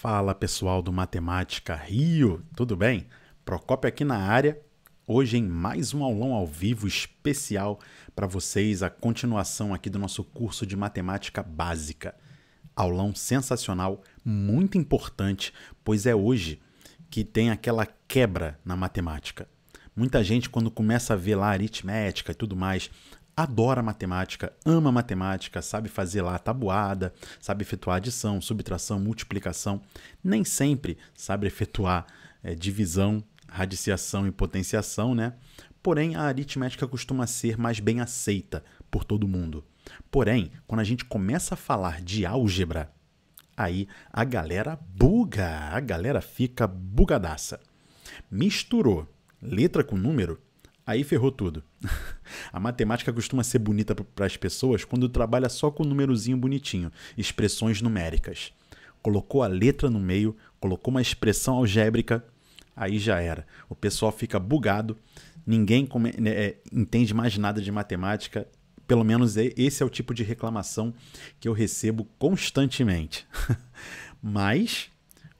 Fala pessoal do Matemática Rio, tudo bem? Procópio aqui na área, hoje em mais um aulão ao vivo especial para vocês, a continuação aqui do nosso curso de Matemática Básica. Aulão sensacional, muito importante, pois é hoje que tem aquela quebra na matemática. Muita gente, quando começa a ver lá aritmética e tudo mais, adora matemática, ama matemática, sabe fazer lá tabuada, sabe efetuar adição, subtração, multiplicação, nem sempre sabe efetuar é, divisão, radiciação e potenciação, né? Porém, a aritmética costuma ser mais bem aceita por todo mundo. Porém, quando a gente começa a falar de álgebra, aí a galera buga, a galera fica bugadaça. Misturou letra com número, Aí ferrou tudo. A matemática costuma ser bonita para as pessoas quando trabalha só com um númerozinho bonitinho, expressões numéricas. Colocou a letra no meio, colocou uma expressão algébrica, aí já era. O pessoal fica bugado, ninguém come, né, é, entende mais nada de matemática. Pelo menos esse é o tipo de reclamação que eu recebo constantemente. Mas,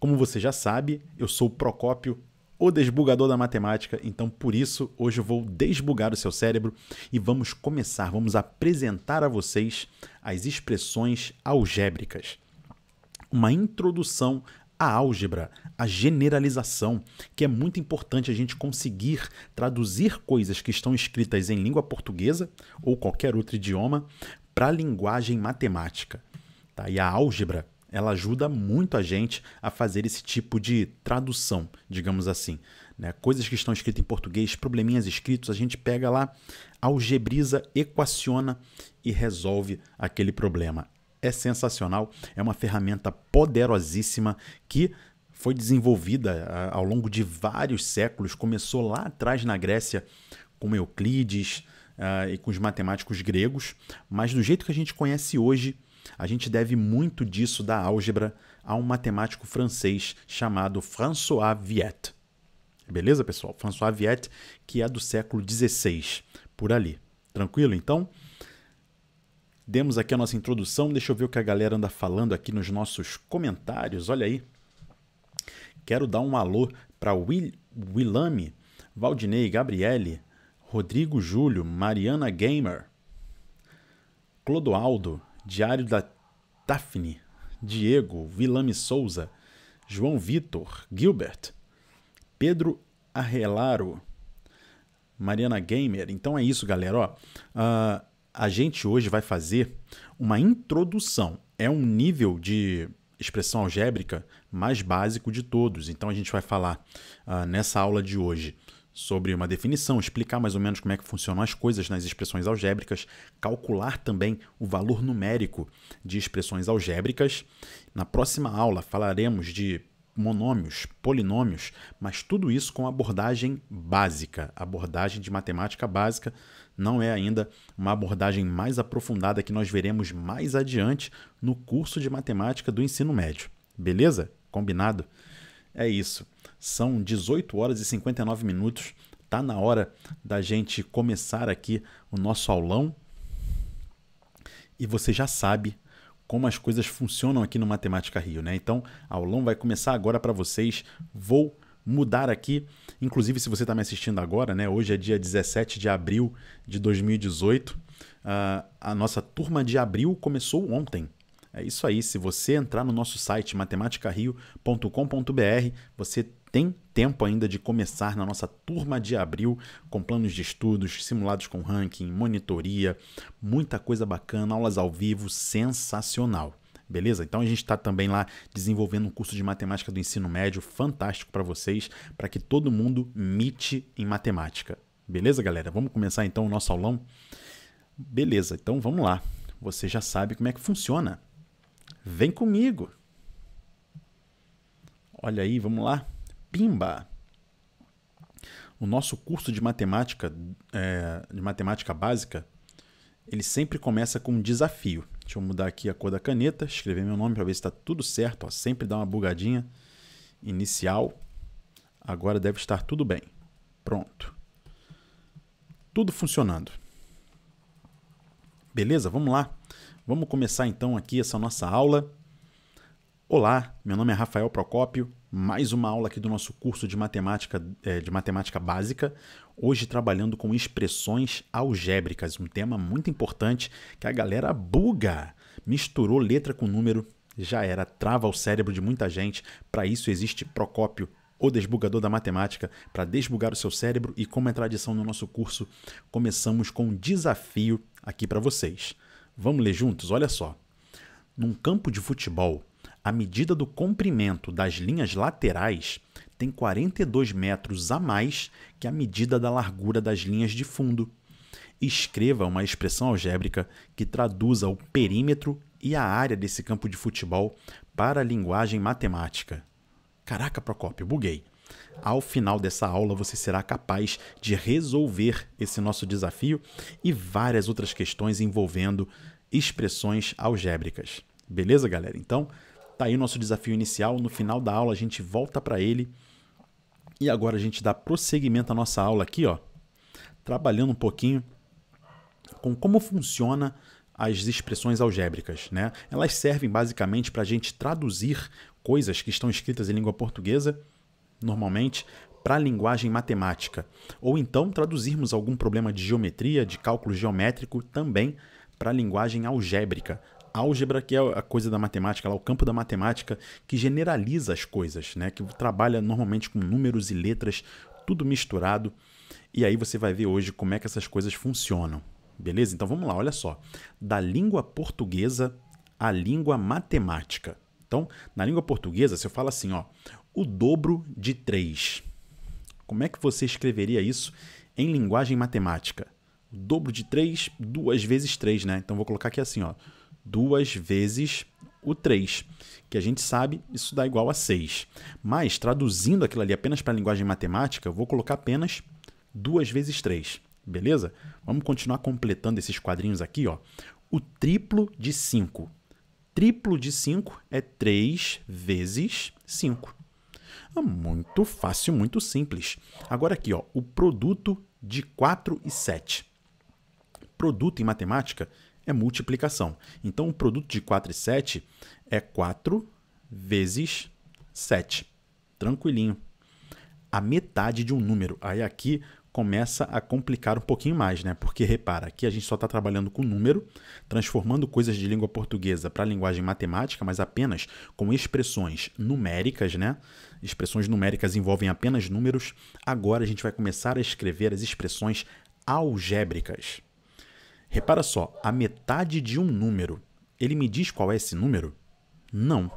como você já sabe, eu sou o Procópio o desbugador da matemática. Então, por isso, hoje eu vou desbugar o seu cérebro e vamos começar, vamos apresentar a vocês as expressões algébricas. Uma introdução à álgebra, a generalização, que é muito importante a gente conseguir traduzir coisas que estão escritas em língua portuguesa ou qualquer outro idioma para a linguagem matemática. Tá? E a álgebra ela ajuda muito a gente a fazer esse tipo de tradução, digamos assim. Né? Coisas que estão escritas em português, probleminhas escritos, a gente pega lá, algebriza, equaciona e resolve aquele problema. É sensacional, é uma ferramenta poderosíssima que foi desenvolvida ah, ao longo de vários séculos, começou lá atrás na Grécia com Euclides uh, e com os matemáticos gregos, mas do jeito que a gente conhece hoje, a gente deve muito disso da álgebra a um matemático francês chamado François Viette. Beleza, pessoal? François Viette, que é do século XVI, por ali. Tranquilo, então? Demos aqui a nossa introdução. Deixa eu ver o que a galera anda falando aqui nos nossos comentários. Olha aí. Quero dar um alô para Will, Willame, Valdinei, Gabriele, Rodrigo Júlio, Mariana Gamer, Clodoaldo, Diário da Daphne, Diego, Vilame Souza, João Vitor, Gilbert, Pedro Arrelaro, Mariana Gamer. Então é isso, galera. Ó, uh, a gente hoje vai fazer uma introdução. É um nível de expressão algébrica mais básico de todos. Então a gente vai falar uh, nessa aula de hoje sobre uma definição, explicar mais ou menos como é que funcionam as coisas nas expressões algébricas, calcular também o valor numérico de expressões algébricas. Na próxima aula falaremos de monômios, polinômios, mas tudo isso com abordagem básica, abordagem de matemática básica, não é ainda uma abordagem mais aprofundada que nós veremos mais adiante no curso de matemática do ensino médio. Beleza? Combinado? É isso. São 18 horas e 59 minutos. Tá na hora da gente começar aqui o nosso aulão. E você já sabe como as coisas funcionam aqui no Matemática Rio, né? Então, aulão vai começar agora para vocês. Vou mudar aqui, inclusive se você está me assistindo agora, né? Hoje é dia 17 de abril de 2018. Uh, ah, a nossa turma de abril começou ontem. É isso aí. Se você entrar no nosso site matematicario.com.br, você tem tempo ainda de começar na nossa turma de abril com planos de estudos, simulados com ranking, monitoria, muita coisa bacana, aulas ao vivo, sensacional. Beleza? Então a gente está também lá desenvolvendo um curso de matemática do ensino médio fantástico para vocês, para que todo mundo mite em matemática. Beleza, galera? Vamos começar então o nosso aulão? Beleza, então vamos lá. Você já sabe como é que funciona. Vem comigo! Olha aí, vamos lá. Pimba. O nosso curso de matemática, é, de matemática básica, ele sempre começa com um desafio. Deixa eu mudar aqui a cor da caneta, escrever meu nome para ver se está tudo certo. Ó. Sempre dá uma bugadinha inicial. Agora deve estar tudo bem. Pronto. Tudo funcionando. Beleza? Vamos lá. Vamos começar então aqui essa nossa aula. Olá, meu nome é Rafael Procópio mais uma aula aqui do nosso curso de matemática, é, de matemática básica, hoje trabalhando com expressões algébricas, um tema muito importante que a galera buga, misturou letra com número, já era, trava o cérebro de muita gente, para isso existe Procópio, o desbugador da matemática, para desbugar o seu cérebro e como é tradição no nosso curso, começamos com um desafio aqui para vocês. Vamos ler juntos? Olha só. Num campo de futebol, a medida do comprimento das linhas laterais tem 42 metros a mais que a medida da largura das linhas de fundo. Escreva uma expressão algébrica que traduza o perímetro e a área desse campo de futebol para a linguagem matemática. Caraca, Procópio, buguei. Ao final dessa aula, você será capaz de resolver esse nosso desafio e várias outras questões envolvendo expressões algébricas. Beleza, galera? Então, Tá aí o nosso desafio inicial. No final da aula a gente volta para ele. E agora a gente dá prosseguimento à nossa aula aqui, ó, trabalhando um pouquinho com como funciona as expressões algébricas, né? Elas servem basicamente para a gente traduzir coisas que estão escritas em língua portuguesa, normalmente, para a linguagem matemática, ou então traduzirmos algum problema de geometria, de cálculo geométrico também para a linguagem algébrica, álgebra, que é a coisa da matemática, lá, o campo da matemática que generaliza as coisas, né? que trabalha normalmente com números e letras, tudo misturado. E aí você vai ver hoje como é que essas coisas funcionam. Beleza? Então vamos lá, olha só. Da língua portuguesa à língua matemática. Então, na língua portuguesa, se eu falo assim, ó, o dobro de 3. Como é que você escreveria isso em linguagem matemática? O dobro de 3, duas vezes 3, né? Então vou colocar aqui assim, ó duas vezes o 3, que a gente sabe isso dá igual a 6. Mas, traduzindo aquilo ali apenas para a linguagem matemática, eu vou colocar apenas 2 vezes 3, beleza? Vamos continuar completando esses quadrinhos aqui. Ó. O triplo de 5. Triplo de 5 é 3 vezes 5. Ah, muito fácil, muito simples. Agora aqui, ó, o produto de 4 e 7. Produto em matemática é multiplicação. Então, o produto de 4 e 7 é 4 vezes 7. Tranquilinho. A metade de um número. Aí aqui começa a complicar um pouquinho mais, né? Porque repara, aqui a gente só está trabalhando com número, transformando coisas de língua portuguesa para linguagem matemática, mas apenas com expressões numéricas, né? Expressões numéricas envolvem apenas números. Agora a gente vai começar a escrever as expressões algébricas. Repara só, a metade de um número, ele me diz qual é esse número? Não.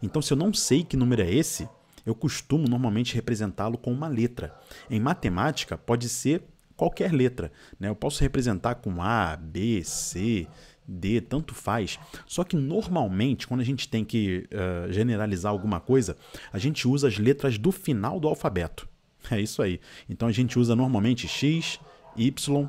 Então, se eu não sei que número é esse, eu costumo normalmente representá-lo com uma letra. Em matemática, pode ser qualquer letra. Né? Eu posso representar com A, B, C, D, tanto faz. Só que normalmente, quando a gente tem que uh, generalizar alguma coisa, a gente usa as letras do final do alfabeto. É isso aí. Então a gente usa normalmente X, Y,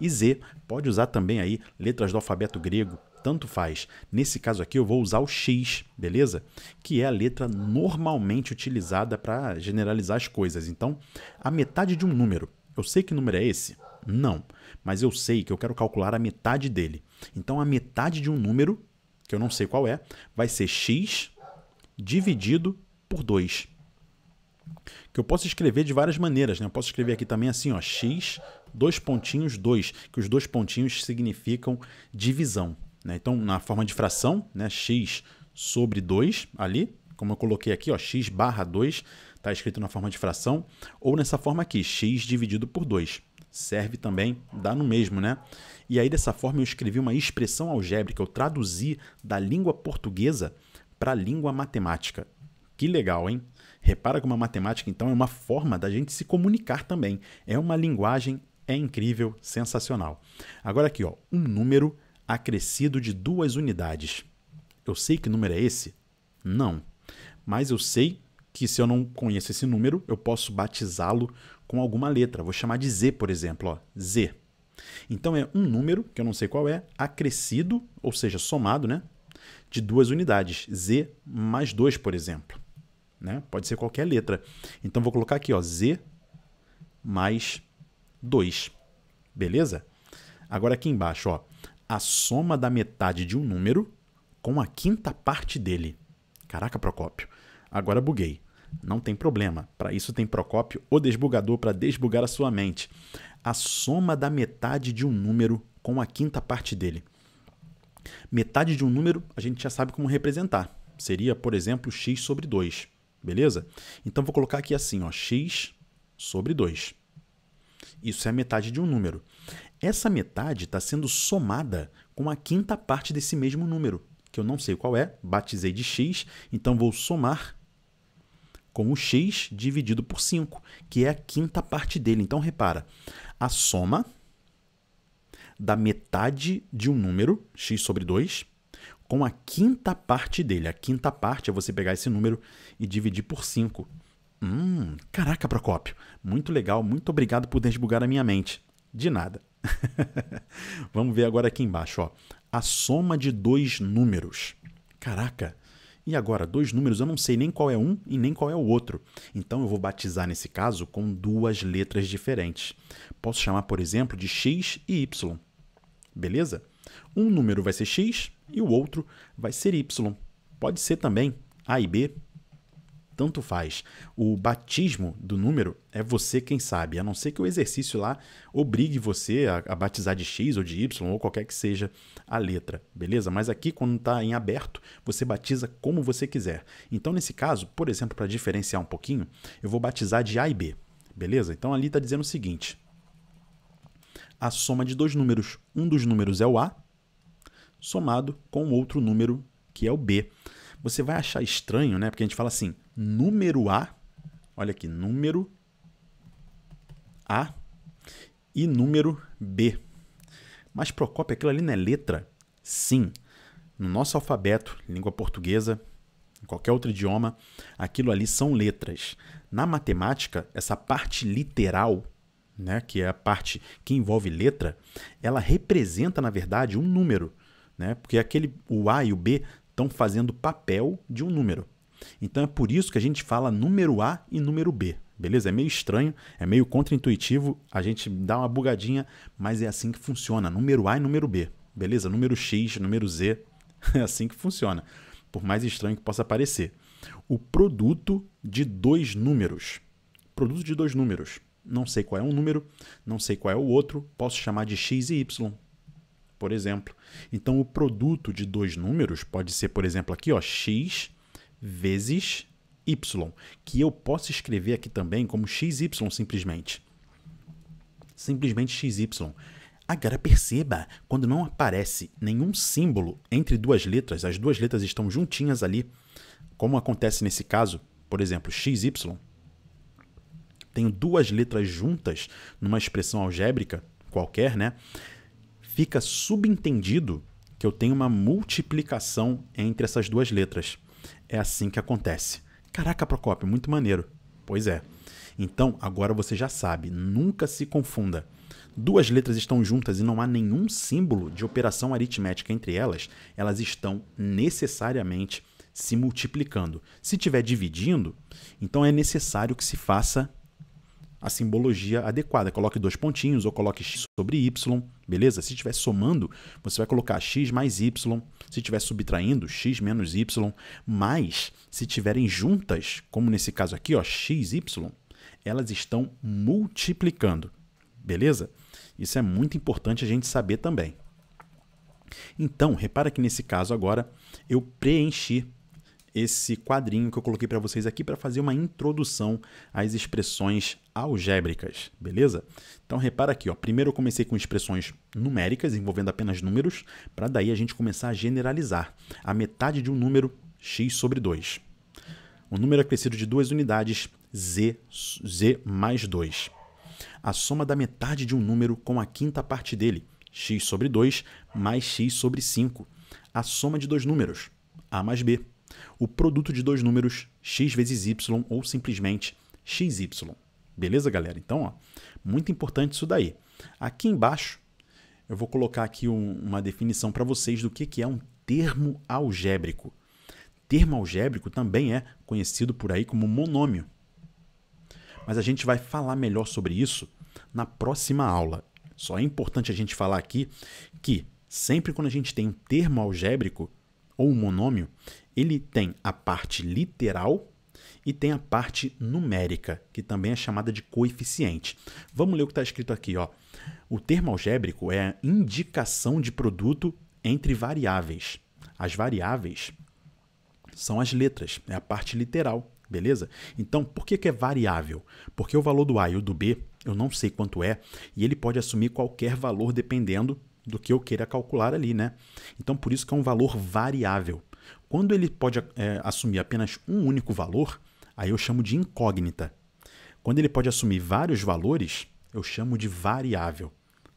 e Z. Pode usar também aí letras do alfabeto grego, tanto faz. Nesse caso aqui eu vou usar o X, beleza? Que é a letra normalmente utilizada para generalizar as coisas. Então, a metade de um número. Eu sei que número é esse? Não, mas eu sei que eu quero calcular a metade dele. Então, a metade de um número, que eu não sei qual é, vai ser x dividido por 2. Que eu posso escrever de várias maneiras, né? Eu posso escrever aqui também assim, ó, x dois pontinhos, dois, que os dois pontinhos significam divisão. Né? Então, na forma de fração, né, x sobre 2 ali, como eu coloquei aqui, ó, x barra 2, está escrito na forma de fração, ou nessa forma aqui, x dividido por 2. Serve também, dá no mesmo, né? E aí, dessa forma, eu escrevi uma expressão algébrica, eu traduzi da língua portuguesa para a língua matemática. Que legal, hein? Repara como a matemática, então, é uma forma da gente se comunicar também. É uma linguagem é incrível, sensacional. Agora aqui, ó, um número acrescido de duas unidades. Eu sei que número é esse? Não. Mas eu sei que se eu não conheço esse número, eu posso batizá-lo com alguma letra. Vou chamar de Z, por exemplo, ó, Z. Então é um número, que eu não sei qual é, acrescido, ou seja, somado, né, de duas unidades. Z mais 2, por exemplo. Né? Pode ser qualquer letra. Então vou colocar aqui, ó, Z mais 2. Beleza? Agora aqui embaixo, ó, a soma da metade de um número com a quinta parte dele. Caraca, Procópio. Agora buguei. Não tem problema. Para isso tem Procópio, o desbugador, para desbugar a sua mente. A soma da metade de um número com a quinta parte dele. Metade de um número a gente já sabe como representar. Seria, por exemplo, x sobre 2. Beleza? Então vou colocar aqui assim, ó, x sobre 2. Isso é a metade de um número. Essa metade está sendo somada com a quinta parte desse mesmo número, que eu não sei qual é, batizei de x, então vou somar com o x dividido por 5, que é a quinta parte dele. Então repara, a soma da metade de um número, x sobre 2, com a quinta parte dele. A quinta parte é você pegar esse número e dividir por 5. Hum, caraca, Procópio. Muito legal, muito obrigado por desbugar a minha mente. De nada. Vamos ver agora aqui embaixo, ó. A soma de dois números. Caraca. E agora, dois números, eu não sei nem qual é um e nem qual é o outro. Então eu vou batizar nesse caso com duas letras diferentes. Posso chamar, por exemplo, de x e y. Beleza? Um número vai ser x e o outro vai ser y. Pode ser também A e B, tanto faz. O batismo do número é você quem sabe, a não ser que o exercício lá obrigue você a, a batizar de X ou de Y ou qualquer que seja a letra, beleza? Mas aqui, quando está em aberto, você batiza como você quiser. Então, nesse caso, por exemplo, para diferenciar um pouquinho, eu vou batizar de A e B, beleza? Então, ali está dizendo o seguinte. A soma de dois números, um dos números é o A, somado com outro número que é o B. Você vai achar estranho, né? Porque a gente fala assim, número A, olha aqui, número A e número B. Mas Procópio, aquilo ali não é letra? Sim. No nosso alfabeto, língua portuguesa, em qualquer outro idioma, aquilo ali são letras. Na matemática, essa parte literal, né, que é a parte que envolve letra, ela representa, na verdade, um número. Né? Porque aquele, o A e o B estão fazendo papel de um número. Então é por isso que a gente fala número A e número B. Beleza? É meio estranho, é meio contraintuitivo, a gente dá uma bugadinha, mas é assim que funciona: número A e número B. Beleza? Número X, número Z. É assim que funciona, por mais estranho que possa parecer. O produto de dois números. Produto de dois números. Não sei qual é um número, não sei qual é o outro, posso chamar de X e Y por exemplo. Então o produto de dois números pode ser, por exemplo, aqui, ó, x vezes y, que eu posso escrever aqui também como xy simplesmente. Simplesmente xy. Agora perceba, quando não aparece nenhum símbolo entre duas letras, as duas letras estão juntinhas ali, como acontece nesse caso, por exemplo, xy. Tenho duas letras juntas numa expressão algébrica qualquer, né? fica subentendido que eu tenho uma multiplicação entre essas duas letras. É assim que acontece. Caraca, Procópio, muito maneiro. Pois é. Então, agora você já sabe, nunca se confunda. Duas letras estão juntas e não há nenhum símbolo de operação aritmética entre elas, elas estão necessariamente se multiplicando. Se tiver dividindo, então é necessário que se faça a simbologia adequada. Coloque dois pontinhos ou coloque x sobre y Beleza? Se estiver somando, você vai colocar x mais y. Se estiver subtraindo, x menos y. Mas, se estiverem juntas, como nesse caso aqui, ó, x, y, elas estão multiplicando. Beleza? Isso é muito importante a gente saber também. Então, repara que nesse caso agora, eu preenchi esse quadrinho que eu coloquei para vocês aqui para fazer uma introdução às expressões algébricas, beleza? Então repara aqui, ó, primeiro eu comecei com expressões numéricas envolvendo apenas números, para daí a gente começar a generalizar. A metade de um número x sobre 2. O número acrescido é de duas unidades z z mais 2. A soma da metade de um número com a quinta parte dele, x sobre 2 mais x sobre 5. A soma de dois números, a mais b o produto de dois números x vezes y ou simplesmente xy. Beleza, galera? Então, ó, muito importante isso daí. Aqui embaixo, eu vou colocar aqui um, uma definição para vocês do que, que é um termo algébrico. Termo algébrico também é conhecido por aí como monômio. Mas a gente vai falar melhor sobre isso na próxima aula. Só é importante a gente falar aqui que sempre quando a gente tem um termo algébrico ou um monômio, ele tem a parte literal e tem a parte numérica, que também é chamada de coeficiente. Vamos ler o que está escrito aqui. Ó. O termo algébrico é a indicação de produto entre variáveis. As variáveis são as letras, é a parte literal, beleza? Então, por que, que é variável? Porque o valor do A e o do B, eu não sei quanto é, e ele pode assumir qualquer valor dependendo do que eu queira calcular ali, né? Então, por isso que é um valor variável. Quando ele pode é, assumir apenas um único valor, aí eu chamo de incógnita. Quando ele pode assumir vários valores, eu chamo de variável.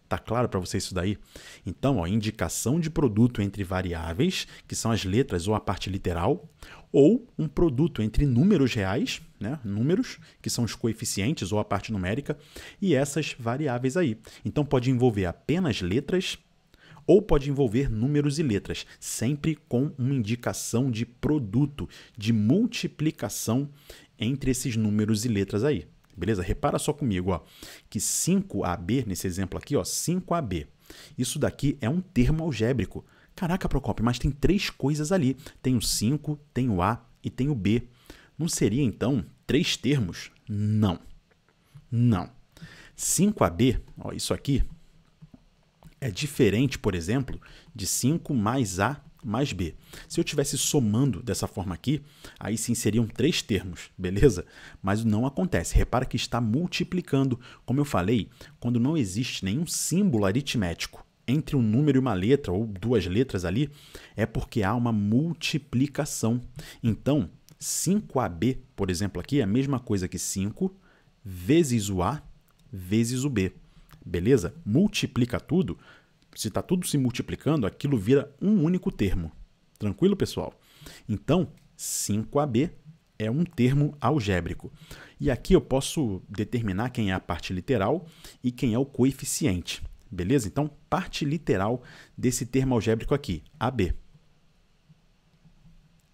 Tá claro para você isso daí? Então, ó, indicação de produto entre variáveis, que são as letras ou a parte literal, ou um produto entre números reais, né, números, que são os coeficientes ou a parte numérica, e essas variáveis aí. Então, pode envolver apenas letras, ou pode envolver números e letras, sempre com uma indicação de produto, de multiplicação entre esses números e letras aí. Beleza? Repara só comigo, ó, que 5AB, nesse exemplo aqui, ó, 5AB. Isso daqui é um termo algébrico. Caraca, Procopio, mas tem três coisas ali. Tem o 5, tem o A e tem o B. Não seria, então, três termos? Não. Não. 5AB, ó, isso aqui, é diferente, por exemplo, de 5 mais A mais B. Se eu estivesse somando dessa forma aqui, aí sim seriam três termos, beleza? Mas não acontece. Repara que está multiplicando. Como eu falei, quando não existe nenhum símbolo aritmético entre um número e uma letra, ou duas letras ali, é porque há uma multiplicação. Então, 5AB, por exemplo, aqui é a mesma coisa que 5 vezes o A vezes o B beleza? Multiplica tudo. Se está tudo se multiplicando, aquilo vira um único termo. Tranquilo, pessoal? Então, 5AB é um termo algébrico. E aqui eu posso determinar quem é a parte literal e quem é o coeficiente. Beleza? Então, parte literal desse termo algébrico aqui, AB.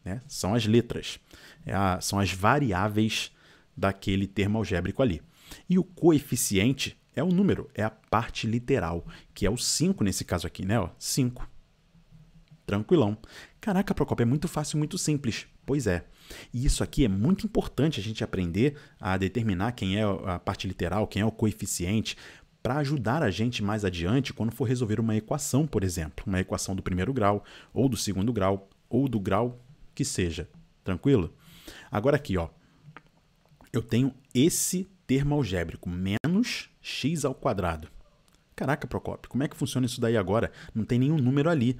Né? São as letras, é a, são as variáveis daquele termo algébrico ali. E o coeficiente é o número, é a parte literal, que é o 5 nesse caso aqui, né? 5. Tranquilão. Caraca, Procopio, é muito fácil, muito simples. Pois é. E isso aqui é muito importante a gente aprender a determinar quem é a parte literal, quem é o coeficiente, para ajudar a gente mais adiante quando for resolver uma equação, por exemplo, uma equação do primeiro grau, ou do segundo grau, ou do grau que seja. Tranquilo? Agora aqui, ó, eu tenho esse termo algébrico menos x ao quadrado. Caraca, Procopio, como é que funciona isso daí agora? Não tem nenhum número ali.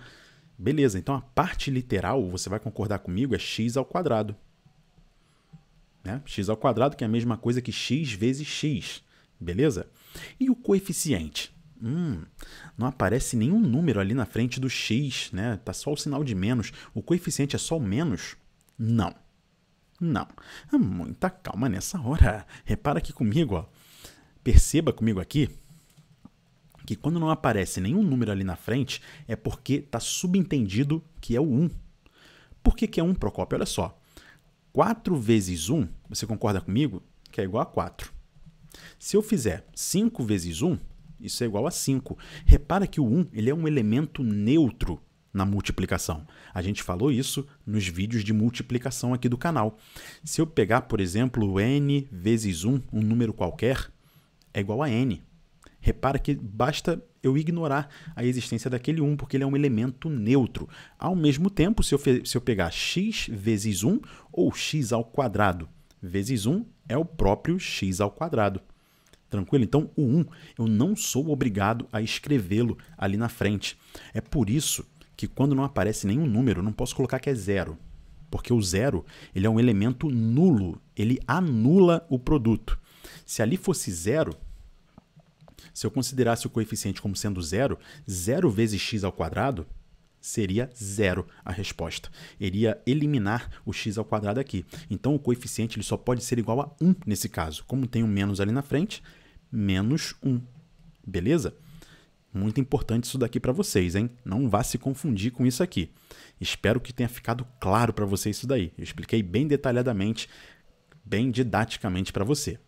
Beleza, então a parte literal, você vai concordar comigo, é x ao quadrado. Né? x ao quadrado, que é a mesma coisa que x vezes x. Beleza? E o coeficiente? Hum, não aparece nenhum número ali na frente do x, né? Tá só o sinal de menos. O coeficiente é só o menos? Não. Não. Ah, muita calma nessa hora. Repara aqui comigo, ó. Perceba comigo aqui que quando não aparece nenhum número ali na frente, é porque está subentendido que é o 1. Por que, que é 1, Procópio? Olha só. 4 vezes 1, você concorda comigo? Que é igual a 4. Se eu fizer 5 vezes 1, isso é igual a 5. Repara que o 1 ele é um elemento neutro na multiplicação. A gente falou isso nos vídeos de multiplicação aqui do canal. Se eu pegar, por exemplo, n vezes 1, um número qualquer, é igual a n. Repara que basta eu ignorar a existência daquele 1, porque ele é um elemento neutro. Ao mesmo tempo, se eu, se eu pegar x vezes 1 ou x ao quadrado vezes 1 é o próprio x ao quadrado. Tranquilo? Então, o 1 eu não sou obrigado a escrevê-lo ali na frente. É por isso que quando não aparece nenhum número, não posso colocar que é zero. Porque o zero ele é um elemento nulo, ele anula o produto. Se ali fosse zero, se eu considerasse o coeficiente como sendo zero, zero vezes x ao quadrado seria zero a resposta. Iria eliminar o x ao quadrado aqui. Então o coeficiente ele só pode ser igual a 1 nesse caso. Como tem um menos ali na frente, menos 1. Beleza? Muito importante isso daqui para vocês, hein? Não vá se confundir com isso aqui. Espero que tenha ficado claro para você isso daí. Eu expliquei bem detalhadamente, bem didaticamente para você.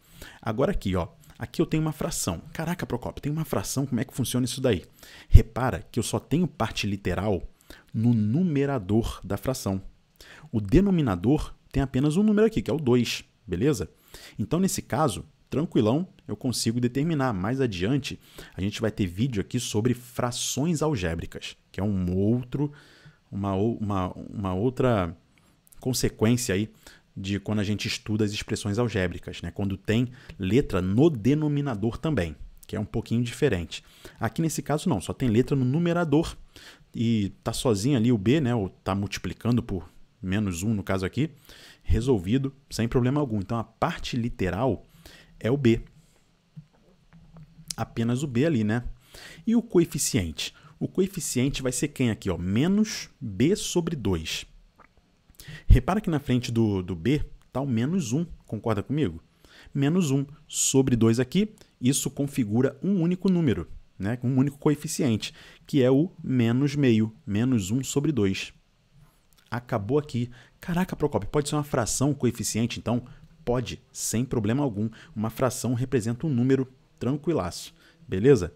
Agora aqui, ó, aqui eu tenho uma fração. Caraca, Procopio, tem uma fração, como é que funciona isso daí? Repara que eu só tenho parte literal no numerador da fração. O denominador tem apenas um número aqui, que é o 2, beleza? Então, nesse caso, tranquilão, eu consigo determinar. Mais adiante, a gente vai ter vídeo aqui sobre frações algébricas, que é um outro, uma, uma, uma outra consequência aí de quando a gente estuda as expressões algébricas, né? quando tem letra no denominador também, que é um pouquinho diferente. Aqui nesse caso não, só tem letra no numerador e tá sozinho ali o b, né? ou tá multiplicando por menos 1 no caso aqui, resolvido sem problema algum. Então a parte literal é o B. Apenas o B ali, né? E o coeficiente? O coeficiente vai ser quem aqui? Ó? Menos B sobre 2. Repara que na frente do, do B está o menos 1, concorda comigo? Menos 1 sobre 2 aqui, isso configura um único número, né? um único coeficiente, que é o menos meio, menos 1 sobre 2. Acabou aqui. Caraca, Procopio, pode ser uma fração coeficiente, então? pode, sem problema algum. Uma fração representa um número tranquilaço, beleza?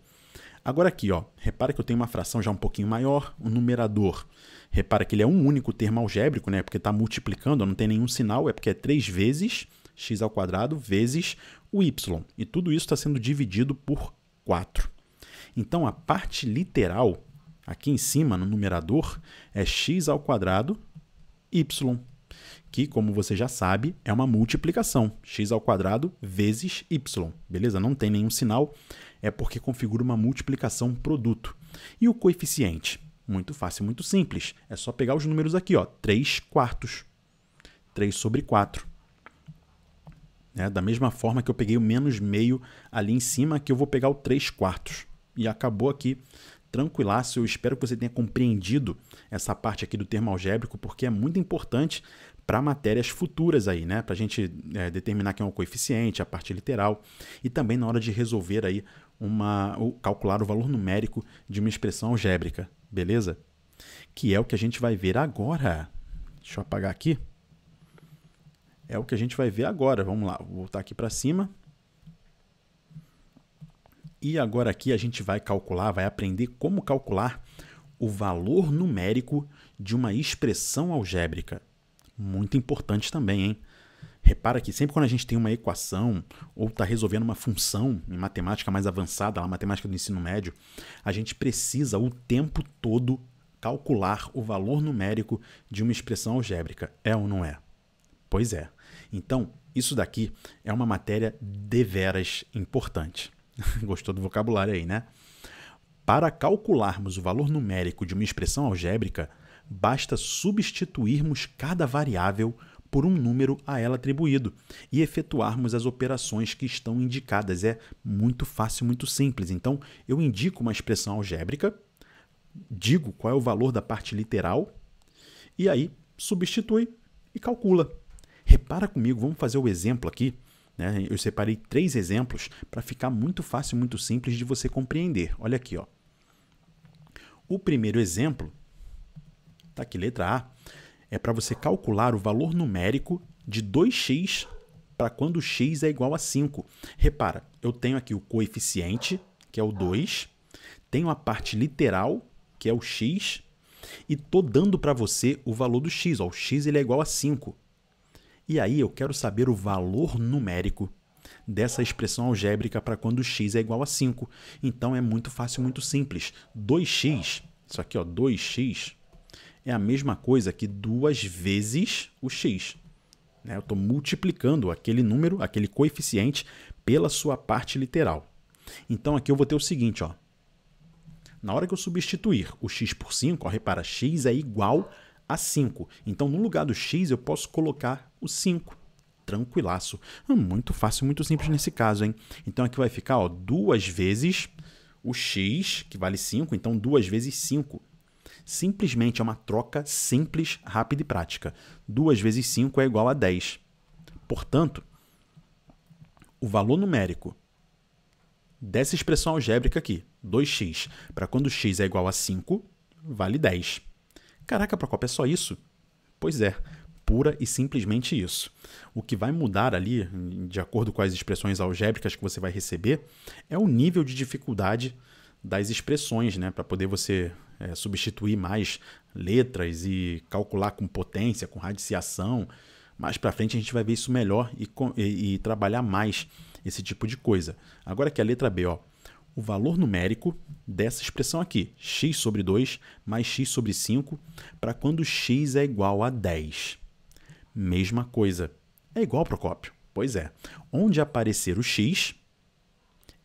Agora aqui, ó, repara que eu tenho uma fração já um pouquinho maior, o um numerador. Repara que ele é um único termo algébrico, né? Porque está multiplicando, não tem nenhum sinal, é porque é 3 vezes x ao quadrado vezes o y. E tudo isso está sendo dividido por 4. Então a parte literal, aqui em cima, no numerador, é x ao quadrado y que, como você já sabe, é uma multiplicação, x ao quadrado vezes y, beleza? Não tem nenhum sinal, é porque configura uma multiplicação produto. E o coeficiente? Muito fácil, muito simples. É só pegar os números aqui, ó, 3 quartos, 3 sobre 4. É, da mesma forma que eu peguei o menos meio ali em cima, que eu vou pegar o 3 quartos. E acabou aqui tranquilaço. Eu espero que você tenha compreendido essa parte aqui do termo algébrico, porque é muito importante para matérias futuras aí, né? Para a gente é, determinar quem é o coeficiente, a parte literal e também na hora de resolver aí uma, ou calcular o valor numérico de uma expressão algébrica, beleza? Que é o que a gente vai ver agora. Deixa eu apagar aqui. É o que a gente vai ver agora. Vamos lá, vou voltar aqui para cima. E agora aqui a gente vai calcular, vai aprender como calcular o valor numérico de uma expressão algébrica muito importante também, hein? Repara que sempre quando a gente tem uma equação ou está resolvendo uma função em matemática mais avançada, a matemática do ensino médio, a gente precisa o tempo todo calcular o valor numérico de uma expressão algébrica. É ou não é? Pois é. Então, isso daqui é uma matéria deveras importante. Gostou do vocabulário aí, né? Para calcularmos o valor numérico de uma expressão algébrica, basta substituirmos cada variável por um número a ela atribuído e efetuarmos as operações que estão indicadas. É muito fácil, muito simples. Então, eu indico uma expressão algébrica, digo qual é o valor da parte literal e aí substitui e calcula. Repara comigo, vamos fazer o exemplo aqui. Né? Eu separei três exemplos para ficar muito fácil, muito simples de você compreender. Olha aqui. Ó. O primeiro exemplo tá aqui, letra A, é para você calcular o valor numérico de 2x para quando x é igual a 5. Repara, eu tenho aqui o coeficiente, que é o 2, tenho a parte literal, que é o x, e tô dando para você o valor do x, ó, o x ele é igual a 5. E aí eu quero saber o valor numérico dessa expressão algébrica para quando x é igual a 5. Então é muito fácil, muito simples. 2x, isso aqui, ó, 2x é a mesma coisa que duas vezes o x. Né? Eu estou multiplicando aquele número, aquele coeficiente, pela sua parte literal. Então aqui eu vou ter o seguinte, ó. Na hora que eu substituir o x por 5, ó, repara, x é igual a 5. Então, no lugar do x, eu posso colocar o 5. Tranquilaço. Ah, muito fácil, muito simples nesse caso, hein? Então, aqui vai ficar ó, duas vezes o x, que vale 5. Então, duas vezes 5. Simplesmente é uma troca simples, rápida e prática. 2 vezes 5 é igual a 10. Portanto, o valor numérico dessa expressão algébrica aqui, 2x, para quando x é igual a 5, vale 10. Caraca, Procopio, é só isso? Pois é, pura e simplesmente isso. O que vai mudar ali, de acordo com as expressões algébricas que você vai receber, é o nível de dificuldade das expressões, né? Para poder você é, substituir mais letras e calcular com potência, com radiciação. Mais para frente a gente vai ver isso melhor e, e, e trabalhar mais esse tipo de coisa. Agora que a letra B, ó, o valor numérico dessa expressão aqui, x sobre 2 mais x sobre 5, para quando x é igual a 10. Mesma coisa. É igual, Procópio? Pois é. Onde aparecer o x,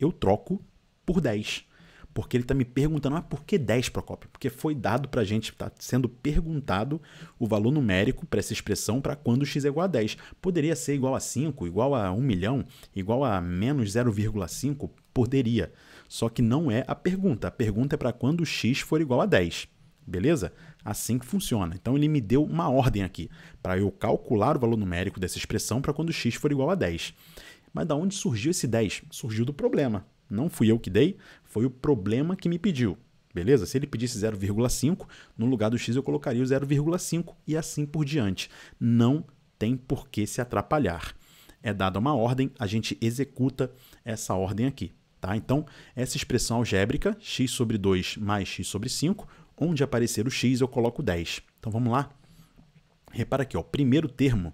eu troco por 10 porque ele está me perguntando, mas ah, por que 10, Procopio? Porque foi dado para a gente, está sendo perguntado o valor numérico para essa expressão para quando x é igual a 10. Poderia ser igual a 5, igual a 1 milhão, igual a menos 0,5? Poderia. Só que não é a pergunta. A pergunta é para quando x for igual a 10. Beleza? Assim que funciona. Então ele me deu uma ordem aqui para eu calcular o valor numérico dessa expressão para quando x for igual a 10. Mas da onde surgiu esse 10? Surgiu do problema. Não fui eu que dei, foi o problema que me pediu. Beleza? Se ele pedisse 0,5, no lugar do x eu colocaria o 0,5 e assim por diante. Não tem por que se atrapalhar. É dada uma ordem, a gente executa essa ordem aqui. Tá? Então, essa expressão algébrica, x sobre 2 mais x sobre 5, onde aparecer o x eu coloco 10. Então vamos lá. Repara aqui, ó, o primeiro termo,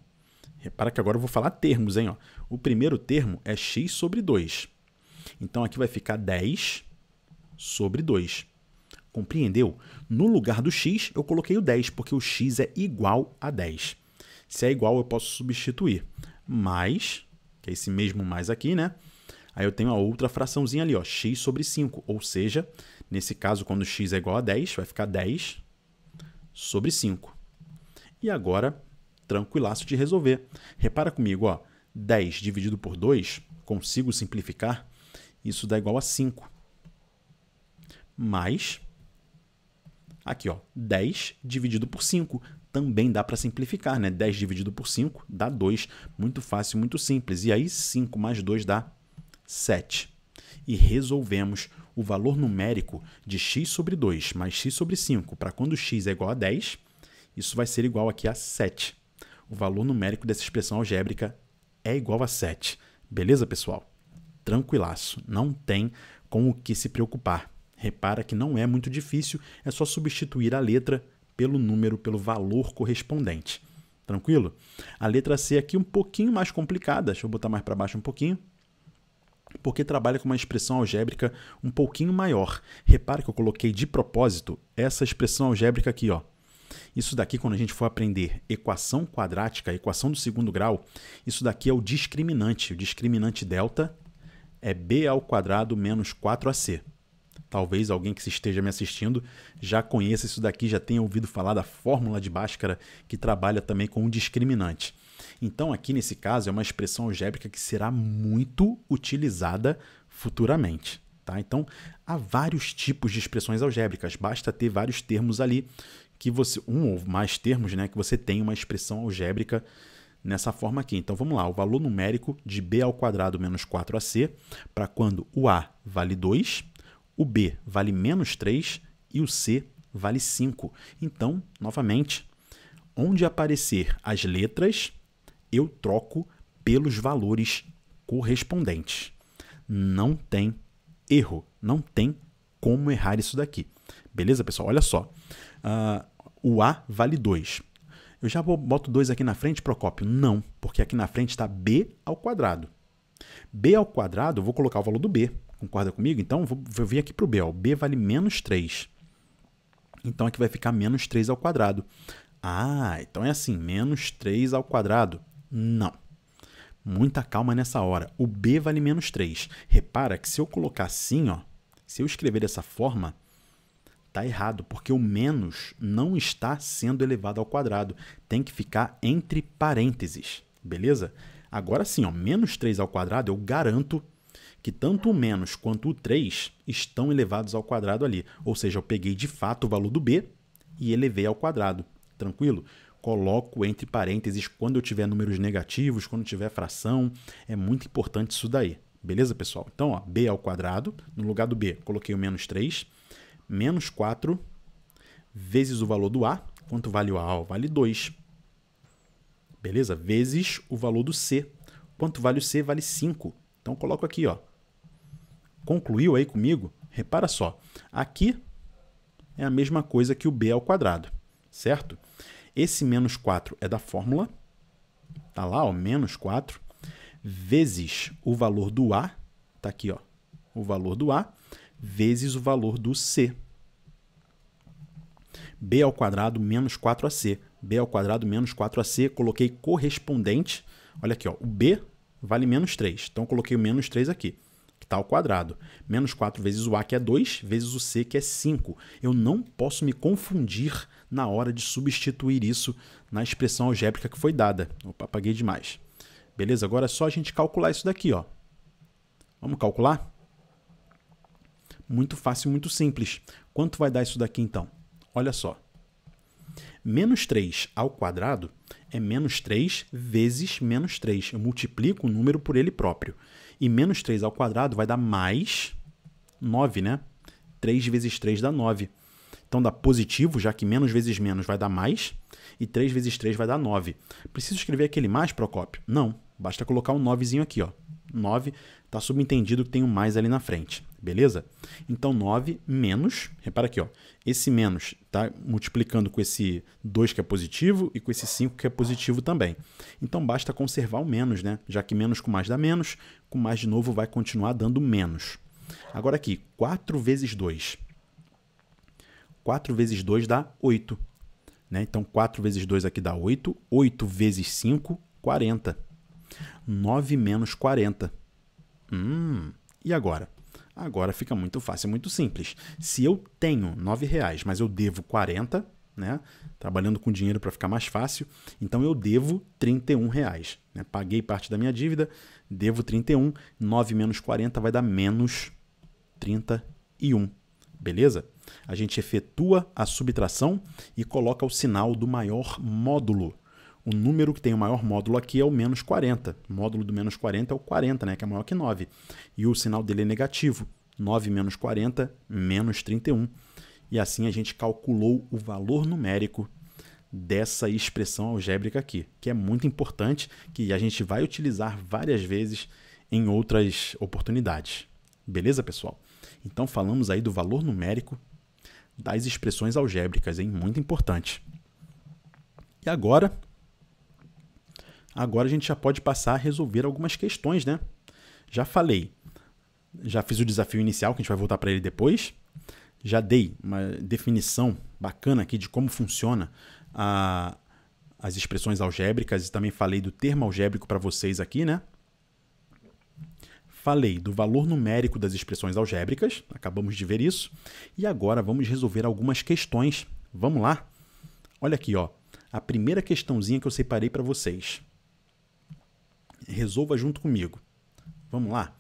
repara que agora eu vou falar termos, hein? Ó. O primeiro termo é x sobre 2. Então aqui vai ficar 10 sobre 2. Compreendeu? No lugar do x, eu coloquei o 10, porque o x é igual a 10. Se é igual, eu posso substituir. Mais, que é esse mesmo mais aqui, né? Aí eu tenho a outra fraçãozinha ali, ó, x sobre 5. Ou seja, nesse caso, quando x é igual a 10, vai ficar 10 sobre 5. E agora, tranquilaço de resolver. Repara comigo, ó, 10 dividido por 2, consigo simplificar isso dá igual a 5. Mais, aqui ó, 10 dividido por 5. Também dá para simplificar, né? 10 dividido por 5 dá 2. Muito fácil, muito simples. E aí 5 mais 2 dá 7. E resolvemos o valor numérico de x sobre 2 mais x sobre 5 para quando x é igual a 10, isso vai ser igual aqui a 7. O valor numérico dessa expressão algébrica é igual a 7. Beleza, pessoal? tranquilaço, não tem com o que se preocupar. Repara que não é muito difícil, é só substituir a letra pelo número, pelo valor correspondente. Tranquilo? A letra C aqui é um pouquinho mais complicada, deixa eu botar mais para baixo um pouquinho, porque trabalha com uma expressão algébrica um pouquinho maior. Repara que eu coloquei de propósito essa expressão algébrica aqui, ó. Isso daqui, quando a gente for aprender equação quadrática, equação do segundo grau, isso daqui é o discriminante. O discriminante delta é b ao quadrado menos 4ac. Talvez alguém que se esteja me assistindo já conheça isso daqui, já tenha ouvido falar da fórmula de Bhaskara, que trabalha também com um discriminante. Então, aqui nesse caso, é uma expressão algébrica que será muito utilizada futuramente. Tá? Então, há vários tipos de expressões algébricas, basta ter vários termos ali que você um ou mais termos, né, que você tem uma expressão algébrica nessa forma aqui. Então vamos lá, o valor numérico de b ao quadrado menos 4ac para quando o a vale 2, o b vale menos 3 e o c vale 5. Então, novamente, onde aparecer as letras, eu troco pelos valores correspondentes. Não tem erro, não tem como errar isso daqui. Beleza, pessoal? Olha só. Uh, o A vale 2. Eu já boto 2 aqui na frente, Procópio? Não, porque aqui na frente está b ao quadrado. b ao quadrado, eu vou colocar o valor do b. Concorda comigo? Então, vou, vim vir aqui para o b. Ó. b vale menos 3. Então, aqui vai ficar menos 3 ao quadrado. Ah, então é assim, menos 3 ao quadrado. Não. Muita calma nessa hora. O b vale menos 3. Repara que se eu colocar assim, ó, se eu escrever dessa forma, Tá errado, porque o menos não está sendo elevado ao quadrado. Tem que ficar entre parênteses, beleza? Agora sim, ó, menos 3 ao quadrado, eu garanto que tanto o menos quanto o 3 estão elevados ao quadrado ali. Ou seja, eu peguei de fato o valor do b e elevei ao quadrado. Tranquilo? Coloco entre parênteses quando eu tiver números negativos, quando tiver fração. É muito importante isso daí. Beleza, pessoal? Então, ó, b ao quadrado, no lugar do b, coloquei o menos 3 menos 4 vezes o valor do A. Quanto vale o A? Vale 2. Beleza? Vezes o valor do C. Quanto vale o C? Vale 5. Então, coloco aqui, ó. Concluiu aí comigo? Repara só. Aqui é a mesma coisa que o B ao quadrado, certo? Esse menos 4 é da fórmula. Tá lá, ó, menos 4 vezes o valor do A, tá aqui, ó, o valor do A, vezes o valor do C. B ao quadrado menos 4AC. B ao quadrado menos 4AC, coloquei correspondente. Olha aqui, ó, o B vale menos 3. Então, coloquei o menos 3 aqui que está ao quadrado. Menos 4 vezes o A, que é 2, vezes o C, que é 5. Eu não posso me confundir na hora de substituir isso na expressão algébrica que foi dada. Opa, apaguei demais. Beleza, agora é só a gente calcular isso daqui. Ó. Vamos calcular? Muito fácil, muito simples. Quanto vai dar isso daqui então? Olha só. Menos 3 ao quadrado é menos 3 vezes menos 3. Eu multiplico o número por ele próprio. E menos 3 ao quadrado vai dar mais 9, né? 3 vezes 3 dá 9. Então dá positivo, já que menos vezes menos vai dar mais. E 3 vezes 3 vai dar 9. Preciso escrever aquele mais, Procópio? Não. Basta colocar um 9zinho aqui, ó. 9 está subentendido que tem um mais ali na frente, beleza? Então 9 menos, repara aqui, ó, esse menos está multiplicando com esse 2 que é positivo e com esse 5 que é positivo também. Então basta conservar o menos, né? Já que menos com mais dá menos, com mais de novo vai continuar dando menos. Agora aqui, 4 vezes 2. 4 vezes 2 dá 8. Né? Então 4 vezes 2 aqui dá 8, 8 vezes 5, 40. 9 menos 40. Hum, e agora? Agora fica muito fácil, é muito simples. Se eu tenho nove reais, mas eu devo 40, né? Trabalhando com dinheiro para ficar mais fácil, então eu devo 31 reais. Né? Paguei parte da minha dívida, devo 31, 9 menos 40 vai dar menos 31. Beleza? A gente efetua a subtração e coloca o sinal do maior módulo o número que tem o maior módulo aqui é o menos 40. O módulo do menos 40 é o 40, né, que é maior que 9. E o sinal dele é negativo. 9 menos 40, menos 31. E assim a gente calculou o valor numérico dessa expressão algébrica aqui, que é muito importante, que a gente vai utilizar várias vezes em outras oportunidades. Beleza, pessoal? Então falamos aí do valor numérico das expressões algébricas, hein? Muito importante. E agora agora a gente já pode passar a resolver algumas questões, né? Já falei, já fiz o desafio inicial, que a gente vai voltar para ele depois. Já dei uma definição bacana aqui de como funciona a, as expressões algébricas e também falei do termo algébrico para vocês aqui, né? Falei do valor numérico das expressões algébricas, acabamos de ver isso. E agora vamos resolver algumas questões. Vamos lá? Olha aqui, ó, a primeira questãozinha que eu separei para vocês resolva junto comigo. Vamos lá?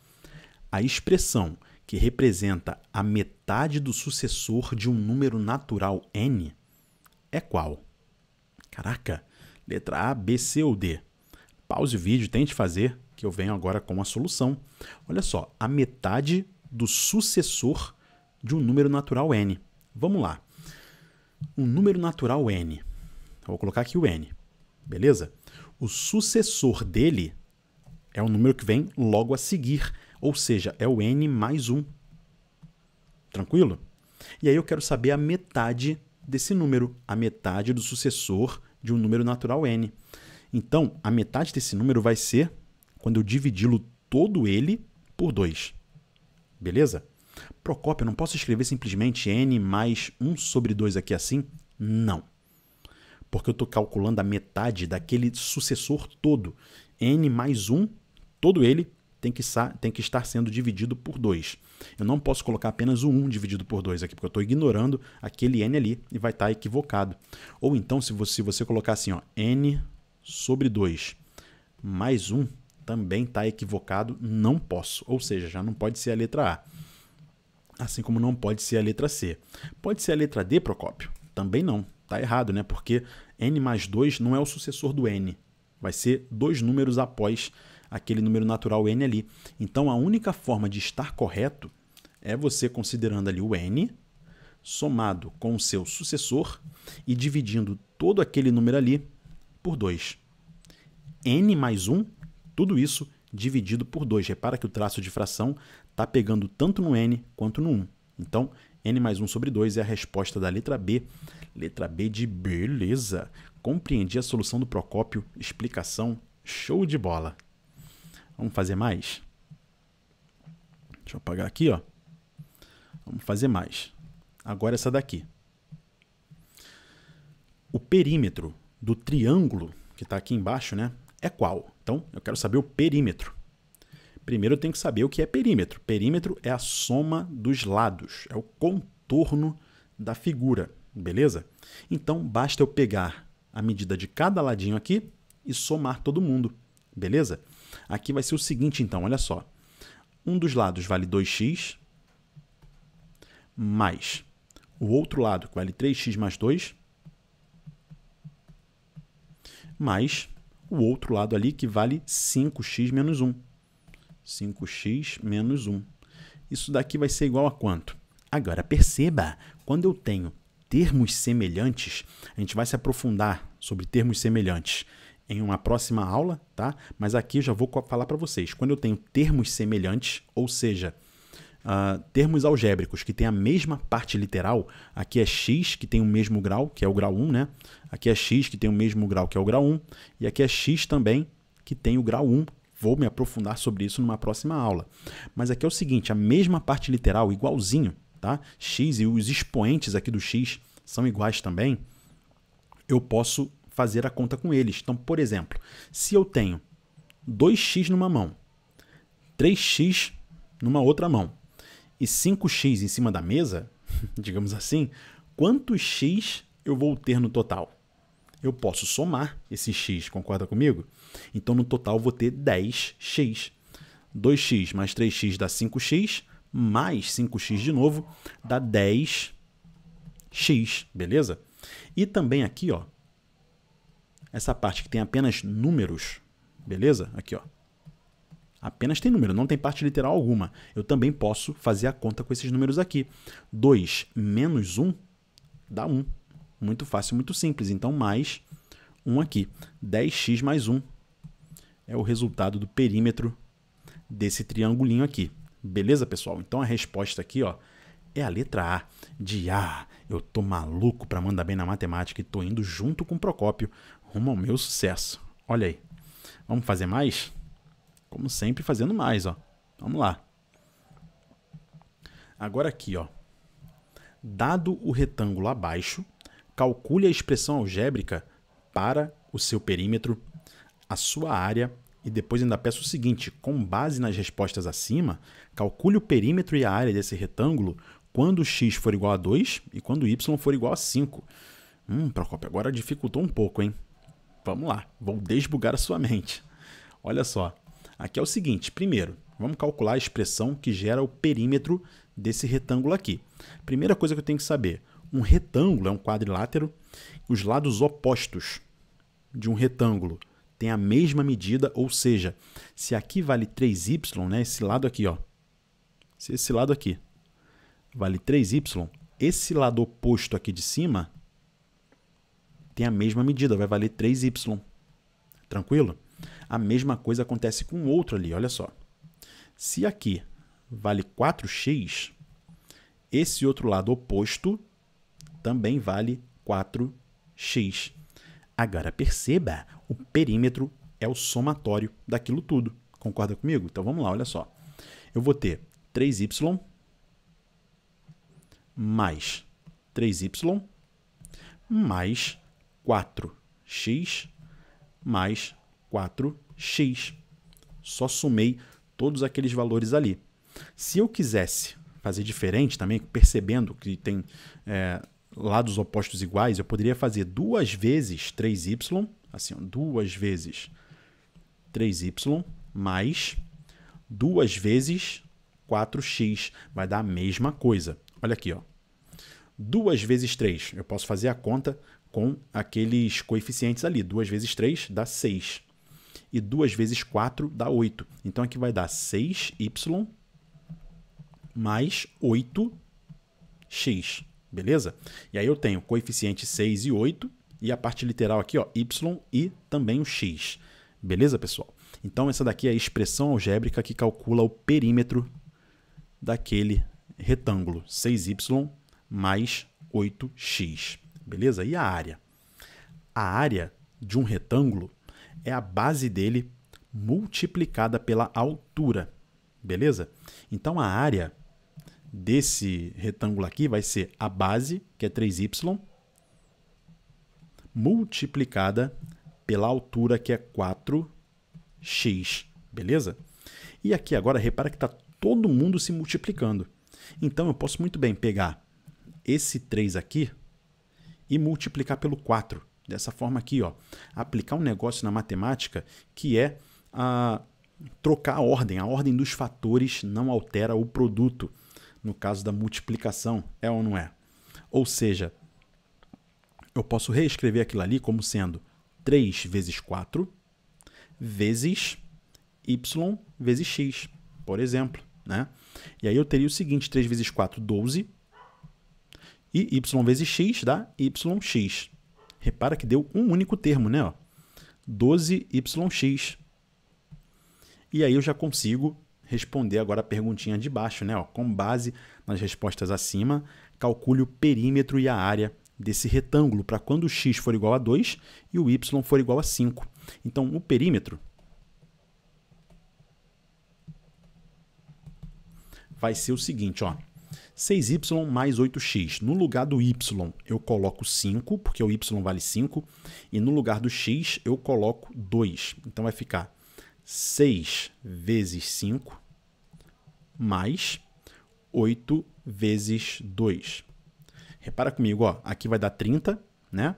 A expressão que representa a metade do sucessor de um número natural n é qual? Caraca, letra A, B, C ou D? Pause o vídeo, tente fazer, que eu venho agora com a solução. Olha só, a metade do sucessor de um número natural n. Vamos lá. Um número natural n. Eu vou colocar aqui o n. Beleza? O sucessor dele é o número que vem logo a seguir, ou seja, é o n mais 1. Tranquilo? E aí eu quero saber a metade desse número, a metade do sucessor de um número natural n. Então, a metade desse número vai ser quando eu dividi-lo todo ele por 2. Beleza? Procópio, eu não posso escrever simplesmente n mais 1 sobre 2 aqui assim? Não. Porque eu estou calculando a metade daquele sucessor todo. n mais 1 todo ele tem que, tem que estar sendo dividido por 2. Eu não posso colocar apenas o 1 um dividido por 2 aqui, porque eu estou ignorando aquele n ali e vai estar tá equivocado. Ou então, se você, se você colocar assim, ó, n sobre 2 mais 1, um, também está equivocado, não posso. Ou seja, já não pode ser a letra A. Assim como não pode ser a letra C. Pode ser a letra D, Procópio? Também não. Está errado, né? Porque n mais 2 não é o sucessor do n. Vai ser dois números após aquele número natural n ali. Então a única forma de estar correto é você considerando ali o n somado com o seu sucessor e dividindo todo aquele número ali por 2. n mais 1, tudo isso dividido por 2. Repara que o traço de fração está pegando tanto no n quanto no 1. Então, n mais 1 sobre 2 é a resposta da letra B. Letra B de beleza. Compreendi a solução do Procópio. Explicação show de bola. Vamos fazer mais? Deixa eu apagar aqui, ó. Vamos fazer mais. Agora essa daqui. O perímetro do triângulo que está aqui embaixo, né? É qual? Então, eu quero saber o perímetro. Primeiro eu tenho que saber o que é perímetro. Perímetro é a soma dos lados, é o contorno da figura, beleza? Então, basta eu pegar a medida de cada ladinho aqui e somar todo mundo, beleza? Aqui vai ser o seguinte, então, olha só. Um dos lados vale 2x mais o outro lado, que vale 3x mais 2, mais o outro lado ali, que vale 5x menos 1. 5x menos 1. Isso daqui vai ser igual a quanto? Agora, perceba, quando eu tenho termos semelhantes, a gente vai se aprofundar sobre termos semelhantes em uma próxima aula, tá? Mas aqui já vou falar para vocês. Quando eu tenho termos semelhantes, ou seja, uh, termos algébricos que têm a mesma parte literal, aqui é x que tem o mesmo grau, que é o grau 1, né? Aqui é x que tem o mesmo grau, que é o grau 1, e aqui é x também que tem o grau 1. Vou me aprofundar sobre isso numa próxima aula. Mas aqui é o seguinte, a mesma parte literal, igualzinho, tá? X e os expoentes aqui do x são iguais também. Eu posso fazer a conta com eles. Então, por exemplo, se eu tenho 2x numa mão, 3x numa outra mão e 5x em cima da mesa, digamos assim, quantos x eu vou ter no total? Eu posso somar esse x, concorda comigo? Então, no total, eu vou ter 10x. 2x mais 3x dá 5x, mais 5x de novo dá 10x, beleza? E também aqui, ó, essa parte que tem apenas números, beleza? Aqui, ó. Apenas tem número, não tem parte literal alguma. Eu também posso fazer a conta com esses números aqui. 2 menos 1 dá 1. Muito fácil, muito simples. Então, mais 1 aqui. 10x mais 1 é o resultado do perímetro desse triangulinho aqui. Beleza, pessoal? Então, a resposta aqui ó, é a letra A de A. Ah, eu tô maluco para mandar bem na matemática e tô indo junto com o Procópio rumo ao meu sucesso. Olha aí. Vamos fazer mais? Como sempre, fazendo mais, ó. Vamos lá. Agora aqui, ó. Dado o retângulo abaixo, calcule a expressão algébrica para o seu perímetro, a sua área e depois ainda peço o seguinte: com base nas respostas acima, calcule o perímetro e a área desse retângulo quando x for igual a 2 e quando y for igual a 5. Hum, Procopio, agora dificultou um pouco, hein? Vamos lá, vou desbugar a sua mente. Olha só, aqui é o seguinte: primeiro, vamos calcular a expressão que gera o perímetro desse retângulo aqui. Primeira coisa que eu tenho que saber: um retângulo é um quadrilátero, os lados opostos de um retângulo têm a mesma medida, ou seja, se aqui vale 3y, né, esse lado aqui, ó, se esse lado aqui vale 3y, esse lado oposto aqui de cima tem a mesma medida, vai valer 3y. Tranquilo? A mesma coisa acontece com o outro ali, olha só. Se aqui vale 4x, esse outro lado oposto também vale 4x. Agora perceba, o perímetro é o somatório daquilo tudo. Concorda comigo? Então vamos lá, olha só. Eu vou ter 3y mais 3y mais 4x mais 4x. Só somei todos aqueles valores ali. Se eu quisesse fazer diferente também, percebendo que tem é, lados opostos iguais, eu poderia fazer duas vezes 3y, assim, duas vezes 3y mais duas vezes 4x, vai dar a mesma coisa. Olha aqui, ó. 2 vezes 3, eu posso fazer a conta com aqueles coeficientes ali. 2 vezes 3 dá 6. E 2 vezes 4 dá 8. Então aqui vai dar 6y mais 8x. Beleza? E aí eu tenho coeficiente 6 e 8. E a parte literal aqui, ó, y e também o x. Beleza, pessoal? Então essa daqui é a expressão algébrica que calcula o perímetro daquele retângulo. 6y mais 8x beleza? E a área? A área de um retângulo é a base dele multiplicada pela altura, beleza? Então a área desse retângulo aqui vai ser a base, que é 3y, multiplicada pela altura, que é 4x, beleza? E aqui agora, repara que está todo mundo se multiplicando. Então eu posso muito bem pegar esse 3 aqui, e multiplicar pelo 4. Dessa forma aqui, ó, aplicar um negócio na matemática que é a ah, trocar a ordem. A ordem dos fatores não altera o produto. No caso da multiplicação, é ou não é? Ou seja, eu posso reescrever aquilo ali como sendo 3 vezes 4 vezes y vezes x, por exemplo. Né? E aí eu teria o seguinte: 3 vezes 4, 12, e y vezes x dá yx. Repara que deu um único termo, né? Ó, 12yx. E aí eu já consigo responder agora a perguntinha de baixo, né? Ó, com base nas respostas acima, calcule o perímetro e a área desse retângulo para quando o x for igual a 2 e o y for igual a 5. Então, o perímetro vai ser o seguinte, ó. 6y mais 8x. No lugar do y, eu coloco 5, porque o y vale 5. E no lugar do x, eu coloco 2. Então vai ficar 6 vezes 5 mais 8 vezes 2. Repara comigo, ó, aqui vai dar 30, né?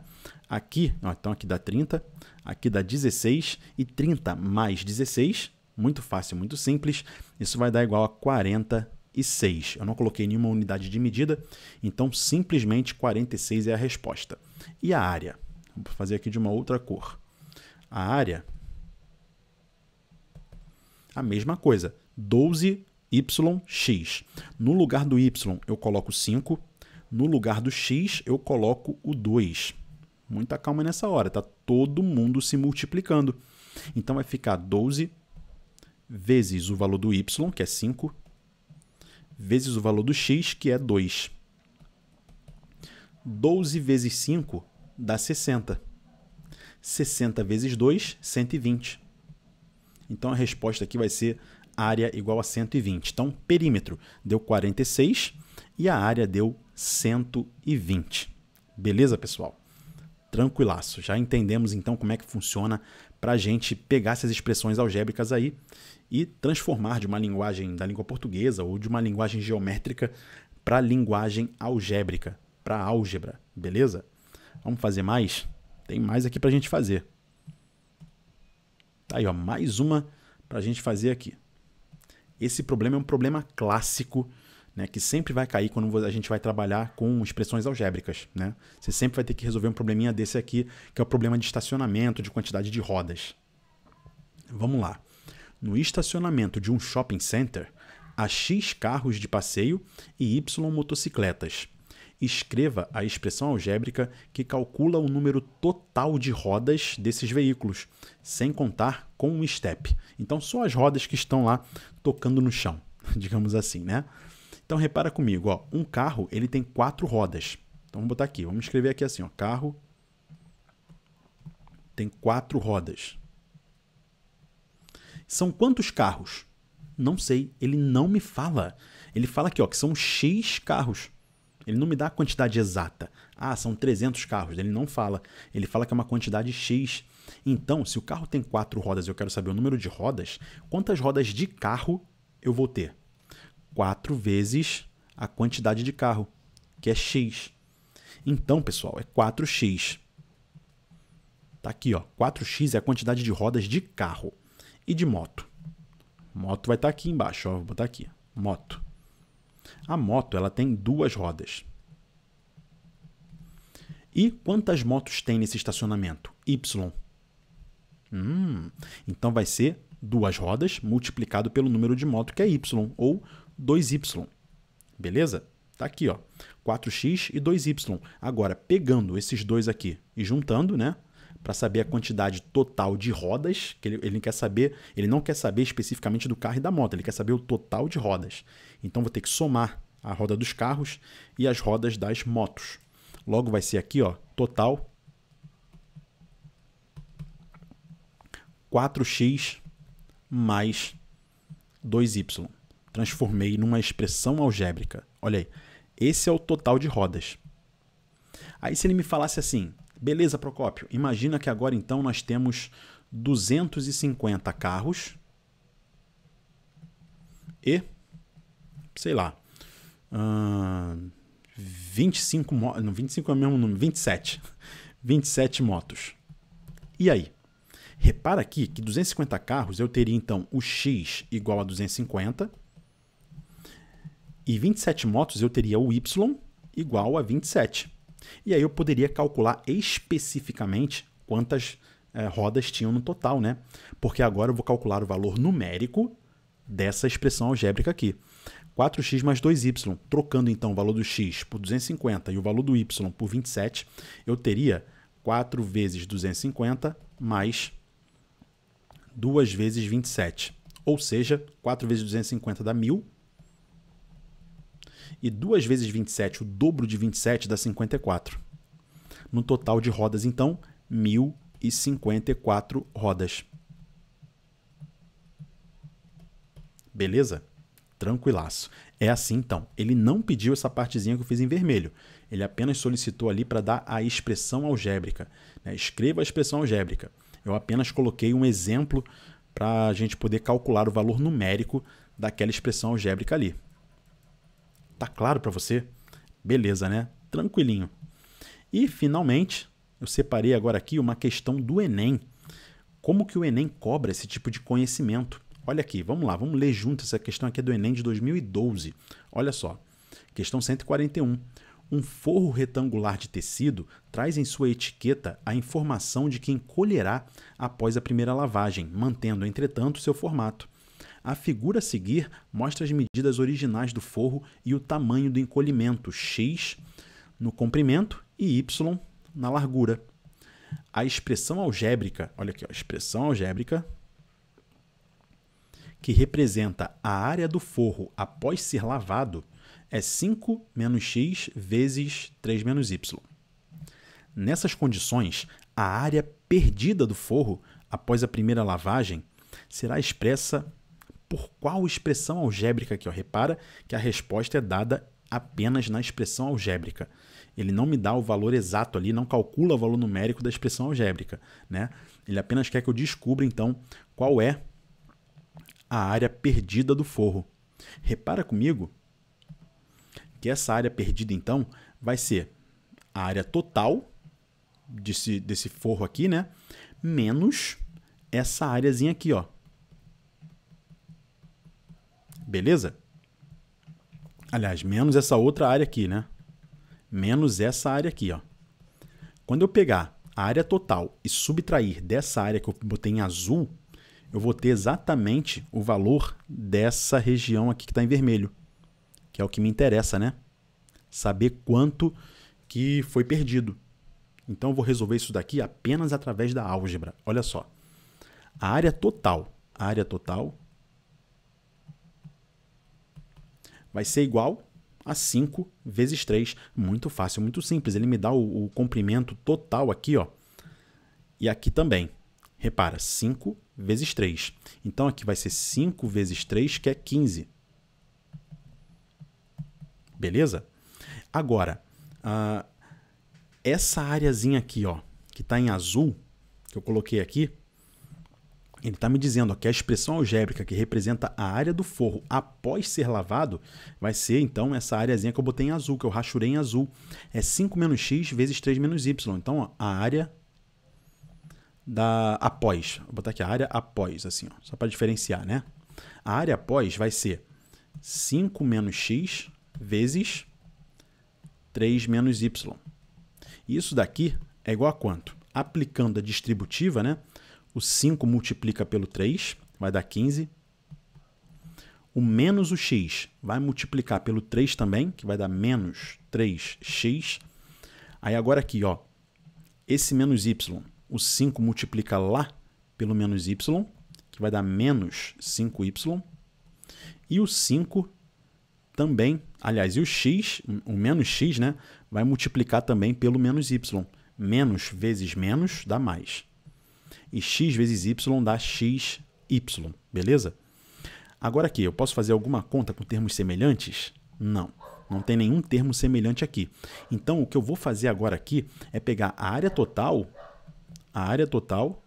Aqui, ó, então aqui dá 30, aqui dá 16 e 30 mais 16, muito fácil, muito simples, isso vai dar igual a 40 e 6. Eu não coloquei nenhuma unidade de medida, então simplesmente 46 é a resposta. E a área? Vou fazer aqui de uma outra cor. A área, a mesma coisa, 12yx. No lugar do y eu coloco 5, no lugar do x eu coloco o 2. Muita calma nessa hora, tá todo mundo se multiplicando. Então vai ficar 12 vezes o valor do y, que é 5, vezes o valor do x, que é 2. 12 vezes 5 dá 60. 60 vezes 2, 120. Então a resposta aqui vai ser área igual a 120. Então, perímetro deu 46 e a área deu 120. Beleza, pessoal? tranquilaço. Já entendemos então como é que funciona para a gente pegar essas expressões algébricas aí e transformar de uma linguagem da língua portuguesa ou de uma linguagem geométrica para linguagem algébrica, para álgebra, beleza? Vamos fazer mais? Tem mais aqui para a gente fazer. Tá aí, ó, mais uma para a gente fazer aqui. Esse problema é um problema clássico né, que sempre vai cair quando a gente vai trabalhar com expressões algébricas. Né? Você sempre vai ter que resolver um probleminha desse aqui, que é o problema de estacionamento, de quantidade de rodas. Vamos lá. No estacionamento de um shopping center, há X carros de passeio e Y motocicletas. Escreva a expressão algébrica que calcula o número total de rodas desses veículos, sem contar com o um step. Então, só as rodas que estão lá tocando no chão, digamos assim, né? Então repara comigo, ó, um carro ele tem quatro rodas. Então vamos botar aqui, vamos escrever aqui assim, ó, carro tem quatro rodas. São quantos carros? Não sei, ele não me fala. Ele fala aqui, ó, que são X carros. Ele não me dá a quantidade exata. Ah, são 300 carros. Ele não fala. Ele fala que é uma quantidade X. Então, se o carro tem quatro rodas eu quero saber o número de rodas, quantas rodas de carro eu vou ter? quatro vezes a quantidade de carro, que é x. Então, pessoal, é 4x. Tá aqui, ó. 4x é a quantidade de rodas de carro e de moto. Moto vai estar tá aqui embaixo, ó. Vou botar aqui. Moto. A moto, ela tem duas rodas. E quantas motos tem nesse estacionamento? Y. Hum, então vai ser duas rodas multiplicado pelo número de moto que é Y, ou 2y. Beleza? Tá aqui, ó. 4x e 2y. Agora, pegando esses dois aqui e juntando, né? Para saber a quantidade total de rodas, que ele, ele quer saber, ele não quer saber especificamente do carro e da moto, ele quer saber o total de rodas. Então vou ter que somar a roda dos carros e as rodas das motos. Logo vai ser aqui, ó, total 4x mais 2y transformei numa expressão algébrica. Olha aí, esse é o total de rodas. Aí se ele me falasse assim, beleza Procópio, imagina que agora então nós temos 250 carros e, sei lá, uh, 25, não, 25 é o mesmo número, 27, 27 motos. E aí? Repara aqui que 250 carros eu teria então o x igual a 250 e 27 motos eu teria o Y igual a 27. E aí eu poderia calcular especificamente quantas eh, rodas tinham no total, né? Porque agora eu vou calcular o valor numérico dessa expressão algébrica aqui. 4x mais 2y, trocando então o valor do x por 250 e o valor do y por 27, eu teria 4 vezes 250 mais 2 vezes 27. Ou seja, 4 vezes 250 dá 1000 e 2 vezes 27, o dobro de 27 dá 54. No total de rodas, então, 1054 rodas. Beleza? Tranquilaço. É assim então. Ele não pediu essa partezinha que eu fiz em vermelho. Ele apenas solicitou ali para dar a expressão algébrica. Né? Escreva a expressão algébrica. Eu apenas coloquei um exemplo para a gente poder calcular o valor numérico daquela expressão algébrica ali. Tá claro para você? Beleza, né? Tranquilinho. E finalmente, eu separei agora aqui uma questão do Enem. Como que o Enem cobra esse tipo de conhecimento? Olha aqui, vamos lá, vamos ler junto essa questão aqui do Enem de 2012. Olha só. Questão 141. Um forro retangular de tecido traz em sua etiqueta a informação de que encolherá após a primeira lavagem, mantendo, entretanto, seu formato. A figura a seguir mostra as medidas originais do forro e o tamanho do encolhimento, x no comprimento e y na largura. A expressão algébrica, olha aqui, a expressão algébrica que representa a área do forro após ser lavado é 5 menos x vezes 3 menos y. Nessas condições, a área perdida do forro após a primeira lavagem será expressa por qual expressão algébrica aqui? Ó? Repara que a resposta é dada apenas na expressão algébrica. Ele não me dá o valor exato ali, não calcula o valor numérico da expressão algébrica. Né? Ele apenas quer que eu descubra, então, qual é a área perdida do forro. Repara comigo que essa área perdida, então, vai ser a área total desse, desse forro aqui, né? Menos essa áreazinha aqui, ó. Beleza? Aliás, menos essa outra área aqui, né? Menos essa área aqui, ó. Quando eu pegar a área total e subtrair dessa área que eu botei em azul, eu vou ter exatamente o valor dessa região aqui que está em vermelho, que é o que me interessa, né? Saber quanto que foi perdido. Então eu vou resolver isso daqui apenas através da álgebra. Olha só. A área total, a área total vai ser igual a 5 vezes 3. Muito fácil, muito simples. Ele me dá o, o comprimento total aqui, ó. E aqui também. Repara, 5 vezes 3. Então aqui vai ser 5 vezes 3, que é 15. Beleza? Agora, uh, essa áreazinha aqui, ó, que está em azul, que eu coloquei aqui, ele está me dizendo ó, que a expressão algébrica que representa a área do forro após ser lavado vai ser, então, essa áreazinha que eu botei em azul, que eu rachurei em azul. É 5 menos x vezes 3 menos y. Então, ó, a área da após. Vou botar aqui a área após, assim, ó, só para diferenciar, né? A área após vai ser 5 menos x vezes 3 menos y. Isso daqui é igual a quanto? Aplicando a distributiva, né? O 5 multiplica pelo 3, vai dar 15. O menos o x vai multiplicar pelo 3 também, que vai dar menos 3x. Aí agora aqui, ó, esse menos y, o 5 multiplica lá pelo menos y, que vai dar menos 5y. E o 5 também, aliás, e o x, o menos x, né, vai multiplicar também pelo menos y. Menos vezes menos dá mais e x vezes y dá xy, beleza? Agora aqui, eu posso fazer alguma conta com termos semelhantes? Não, não tem nenhum termo semelhante aqui. Então, o que eu vou fazer agora aqui é pegar a área total, a área total,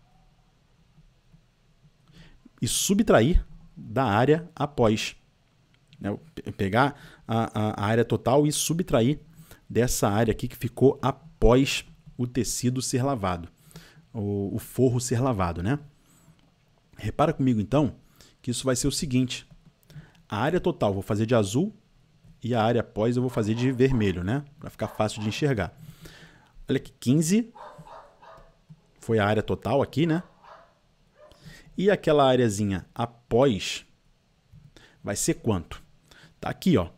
e subtrair da área após. Né? pegar a, a, a área total e subtrair dessa área aqui que ficou após o tecido ser lavado o, o forro ser lavado, né? Repara comigo então que isso vai ser o seguinte: a área total vou fazer de azul e a área após eu vou fazer de vermelho, né? Para ficar fácil de enxergar. Olha aqui, 15 foi a área total aqui, né? E aquela áreazinha após vai ser quanto? Tá aqui, ó.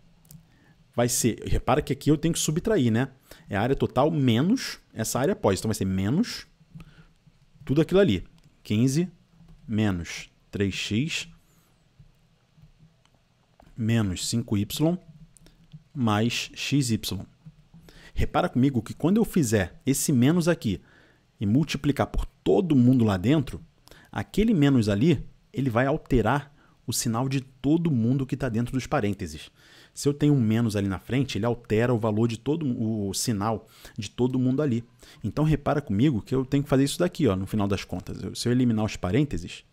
Vai ser, repara que aqui eu tenho que subtrair, né? É a área total menos essa área após. Então vai ser menos tudo aquilo ali. 15 menos 3x menos 5y mais xy. Repara comigo que quando eu fizer esse menos aqui e multiplicar por todo mundo lá dentro, aquele menos ali ele vai alterar o sinal de todo mundo que está dentro dos parênteses. Se eu tenho um menos ali na frente, ele altera o valor de todo o sinal de todo mundo ali. Então repara comigo que eu tenho que fazer isso daqui, ó, no final das contas. Se eu eliminar os parênteses,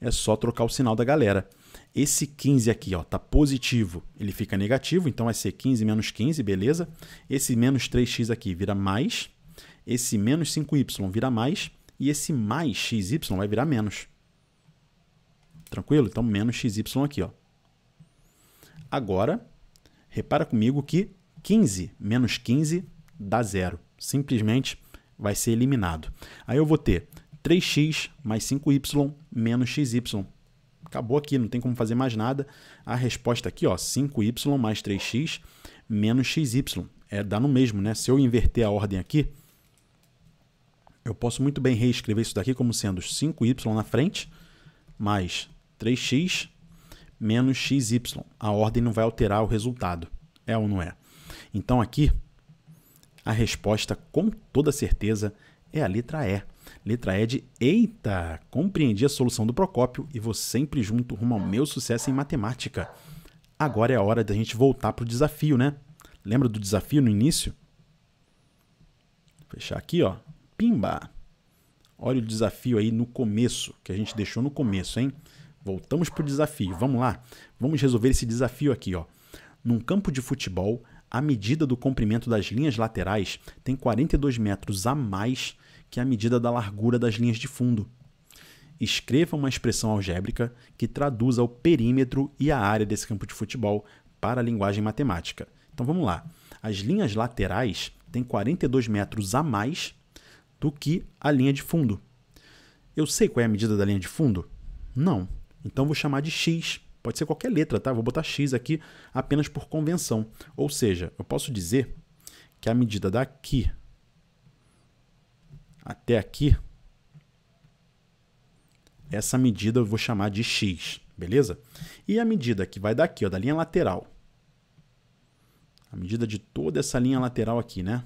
é só trocar o sinal da galera. Esse 15 aqui ó, tá positivo, ele fica negativo, então vai ser 15 menos 15, beleza? Esse menos 3x aqui vira mais, esse menos 5y vira mais, e esse mais xy vai virar menos. Tranquilo? Então, menos XY aqui. Ó. Agora, repara comigo que 15 menos 15 dá zero. Simplesmente vai ser eliminado. Aí eu vou ter 3x mais 5y menos xy. Acabou aqui, não tem como fazer mais nada. A resposta aqui, ó, 5y mais 3x menos xy. É, dá no mesmo, né? Se eu inverter a ordem aqui, eu posso muito bem reescrever isso daqui como sendo 5y na frente mais 3x menos xy. A ordem não vai alterar o resultado. É ou não é? Então aqui, a resposta com toda certeza é a letra E. Letra E de Eita! Compreendi a solução do Procópio e vou sempre junto rumo ao meu sucesso em matemática. Agora é a hora da gente voltar para o desafio, né? Lembra do desafio no início? fechar aqui, ó. Pimba! Olha o desafio aí no começo, que a gente deixou no começo, hein? Voltamos para o desafio. Vamos lá. Vamos resolver esse desafio aqui. Ó. Num campo de futebol, a medida do comprimento das linhas laterais tem 42 metros a mais que a medida da largura das linhas de fundo. Escreva uma expressão algébrica que traduza o perímetro e a área desse campo de futebol para a linguagem matemática. Então vamos lá. As linhas laterais têm 42 metros a mais do que a linha de fundo. Eu sei qual é a medida da linha de fundo? Não. Então vou chamar de X. Pode ser qualquer letra, tá? Vou botar X aqui apenas por convenção. Ou seja, eu posso dizer que a medida daqui até aqui, essa medida eu vou chamar de X, beleza? E a medida que vai daqui, ó, da linha lateral, a medida de toda essa linha lateral aqui, né?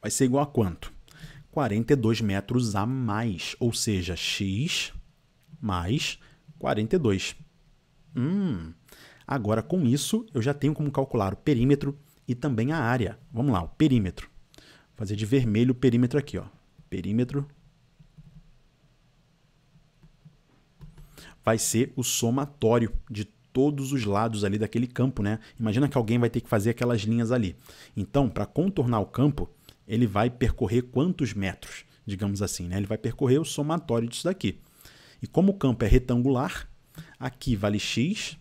Vai ser igual a quanto? 42 metros a mais, ou seja, X mais 42. Hum, agora com isso eu já tenho como calcular o perímetro e também a área. Vamos lá, o perímetro. Vou fazer de vermelho o perímetro aqui, ó. Perímetro vai ser o somatório de todos os lados ali daquele campo, né? Imagina que alguém vai ter que fazer aquelas linhas ali. Então, para contornar o campo, ele vai percorrer quantos metros, digamos assim, né? Ele vai percorrer o somatório disso daqui. E como o campo é retangular, aqui vale x,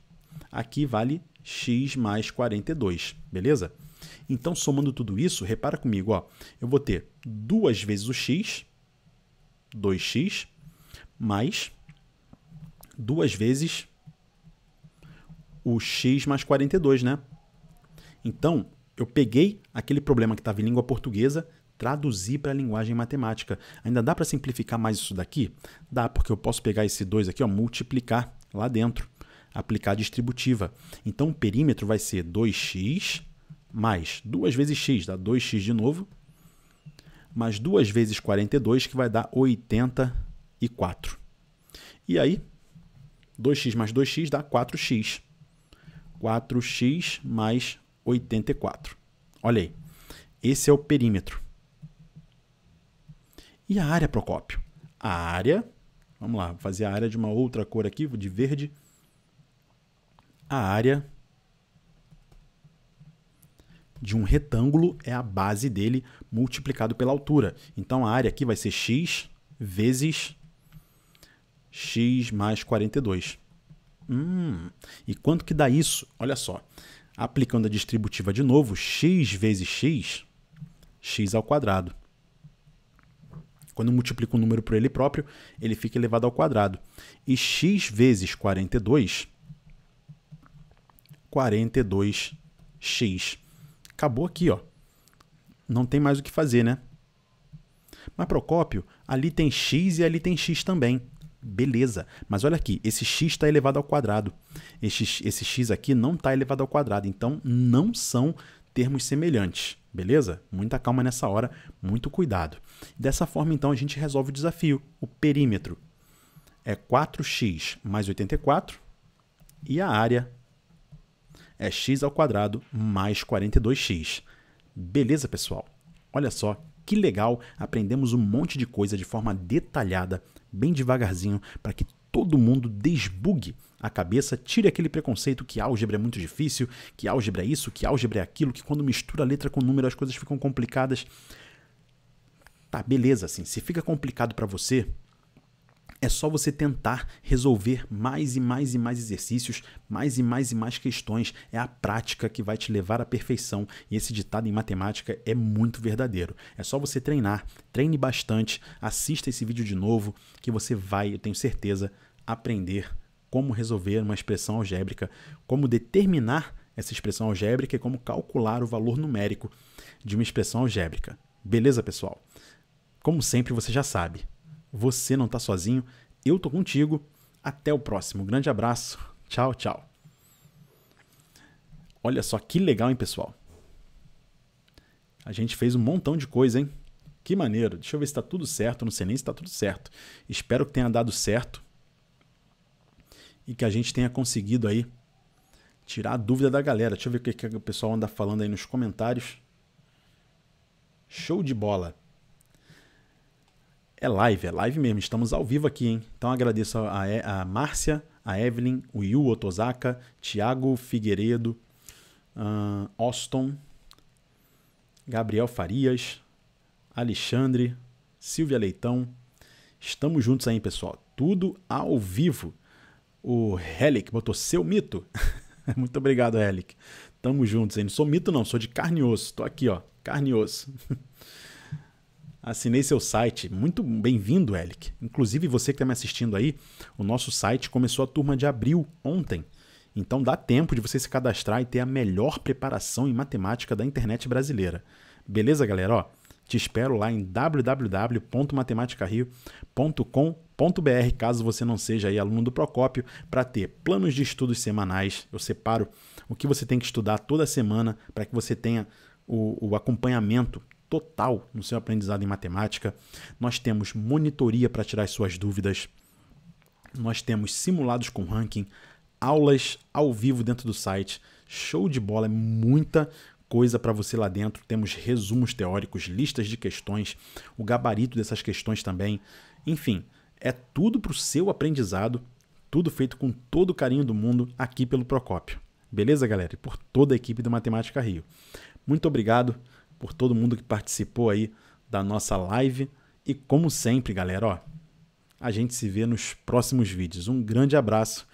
aqui vale x mais 42, beleza? Então, somando tudo isso, repara comigo, ó, eu vou ter duas vezes o x, 2x, mais duas vezes o x mais 42, né? Então, eu peguei aquele problema que estava em língua portuguesa, traduzir para a linguagem matemática. Ainda dá para simplificar mais isso daqui? Dá, porque eu posso pegar esse 2 aqui, ó, multiplicar lá dentro, aplicar a distributiva. Então o perímetro vai ser 2x mais 2 vezes x, dá 2x de novo, mais 2 vezes 42, que vai dar 84. E aí, 2x mais 2x dá 4x. 4x mais 84. Olha aí, esse é o perímetro. E a área Procópio? A área, vamos lá, fazer a área de uma outra cor aqui, de verde. A área de um retângulo é a base dele multiplicado pela altura. Então a área aqui vai ser x vezes x mais 42. Hum, e quanto que dá isso? Olha só, aplicando a distributiva de novo, x vezes x, x ao quadrado. Quando multiplica um número por ele próprio, ele fica elevado ao quadrado. E x vezes 42, 42x. Acabou aqui, ó. Não tem mais o que fazer, né? Mas Procópio, ali tem x e ali tem x também. Beleza, mas olha aqui, esse x está elevado ao quadrado. Esse, esse x aqui não está elevado ao quadrado, então não são termos semelhantes. Beleza? Muita calma nessa hora, muito cuidado. Dessa forma, então, a gente resolve o desafio. O perímetro é 4x mais 84 e a área é x ao quadrado mais 42x. Beleza, pessoal? Olha só que legal, aprendemos um monte de coisa de forma detalhada, bem devagarzinho, para que todo mundo desbugue a cabeça, tire aquele preconceito que álgebra é muito difícil, que álgebra é isso, que álgebra é aquilo, que quando mistura letra com número as coisas ficam complicadas. Tá, beleza, assim, se fica complicado para você, é só você tentar resolver mais e mais e mais exercícios, mais e mais e mais questões. É a prática que vai te levar à perfeição. E esse ditado em matemática é muito verdadeiro. É só você treinar, treine bastante, assista esse vídeo de novo, que você vai, eu tenho certeza, aprender como resolver uma expressão algébrica, como determinar essa expressão algébrica e como calcular o valor numérico de uma expressão algébrica. Beleza, pessoal? Como sempre, você já sabe, você não está sozinho, eu estou contigo. Até o próximo. grande abraço. Tchau, tchau. Olha só que legal, hein, pessoal? A gente fez um montão de coisa, hein? Que maneiro. Deixa eu ver se está tudo certo. Não sei nem se está tudo certo. Espero que tenha dado certo e que a gente tenha conseguido aí tirar a dúvida da galera. Deixa eu ver o que, que o pessoal anda falando aí nos comentários. Show de bola. É live, é live mesmo. Estamos ao vivo aqui, hein? Então agradeço a, e a Márcia, a Evelyn, o Yu Otosaka, Thiago Figueiredo, uh, Austin, Gabriel Farias, Alexandre, Silvia Leitão. Estamos juntos aí, pessoal. Tudo ao vivo. O Helic botou seu mito. Muito obrigado, Helic. Tamo juntos, hein? Não sou mito, não, sou de carne e osso. Tô aqui, ó. Carne e osso. Assinei seu site. Muito bem-vindo, Helic. Inclusive, você que está me assistindo aí, o nosso site começou a turma de abril ontem. Então dá tempo de você se cadastrar e ter a melhor preparação em matemática da internet brasileira. Beleza, galera? Ó, te espero lá em www.matematicario.com br caso você não seja aí aluno do Procópio, para ter planos de estudos semanais. Eu separo o que você tem que estudar toda semana para que você tenha o, o acompanhamento total no seu aprendizado em matemática. Nós temos monitoria para tirar suas dúvidas. Nós temos simulados com ranking, aulas ao vivo dentro do site. Show de bola, é muita coisa para você lá dentro. Temos resumos teóricos, listas de questões, o gabarito dessas questões também. Enfim, é tudo para o seu aprendizado, tudo feito com todo o carinho do mundo aqui pelo Procópio. Beleza, galera? E por toda a equipe do Matemática Rio. Muito obrigado por todo mundo que participou aí da nossa live. E como sempre, galera, ó, a gente se vê nos próximos vídeos. Um grande abraço.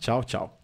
Tchau, tchau.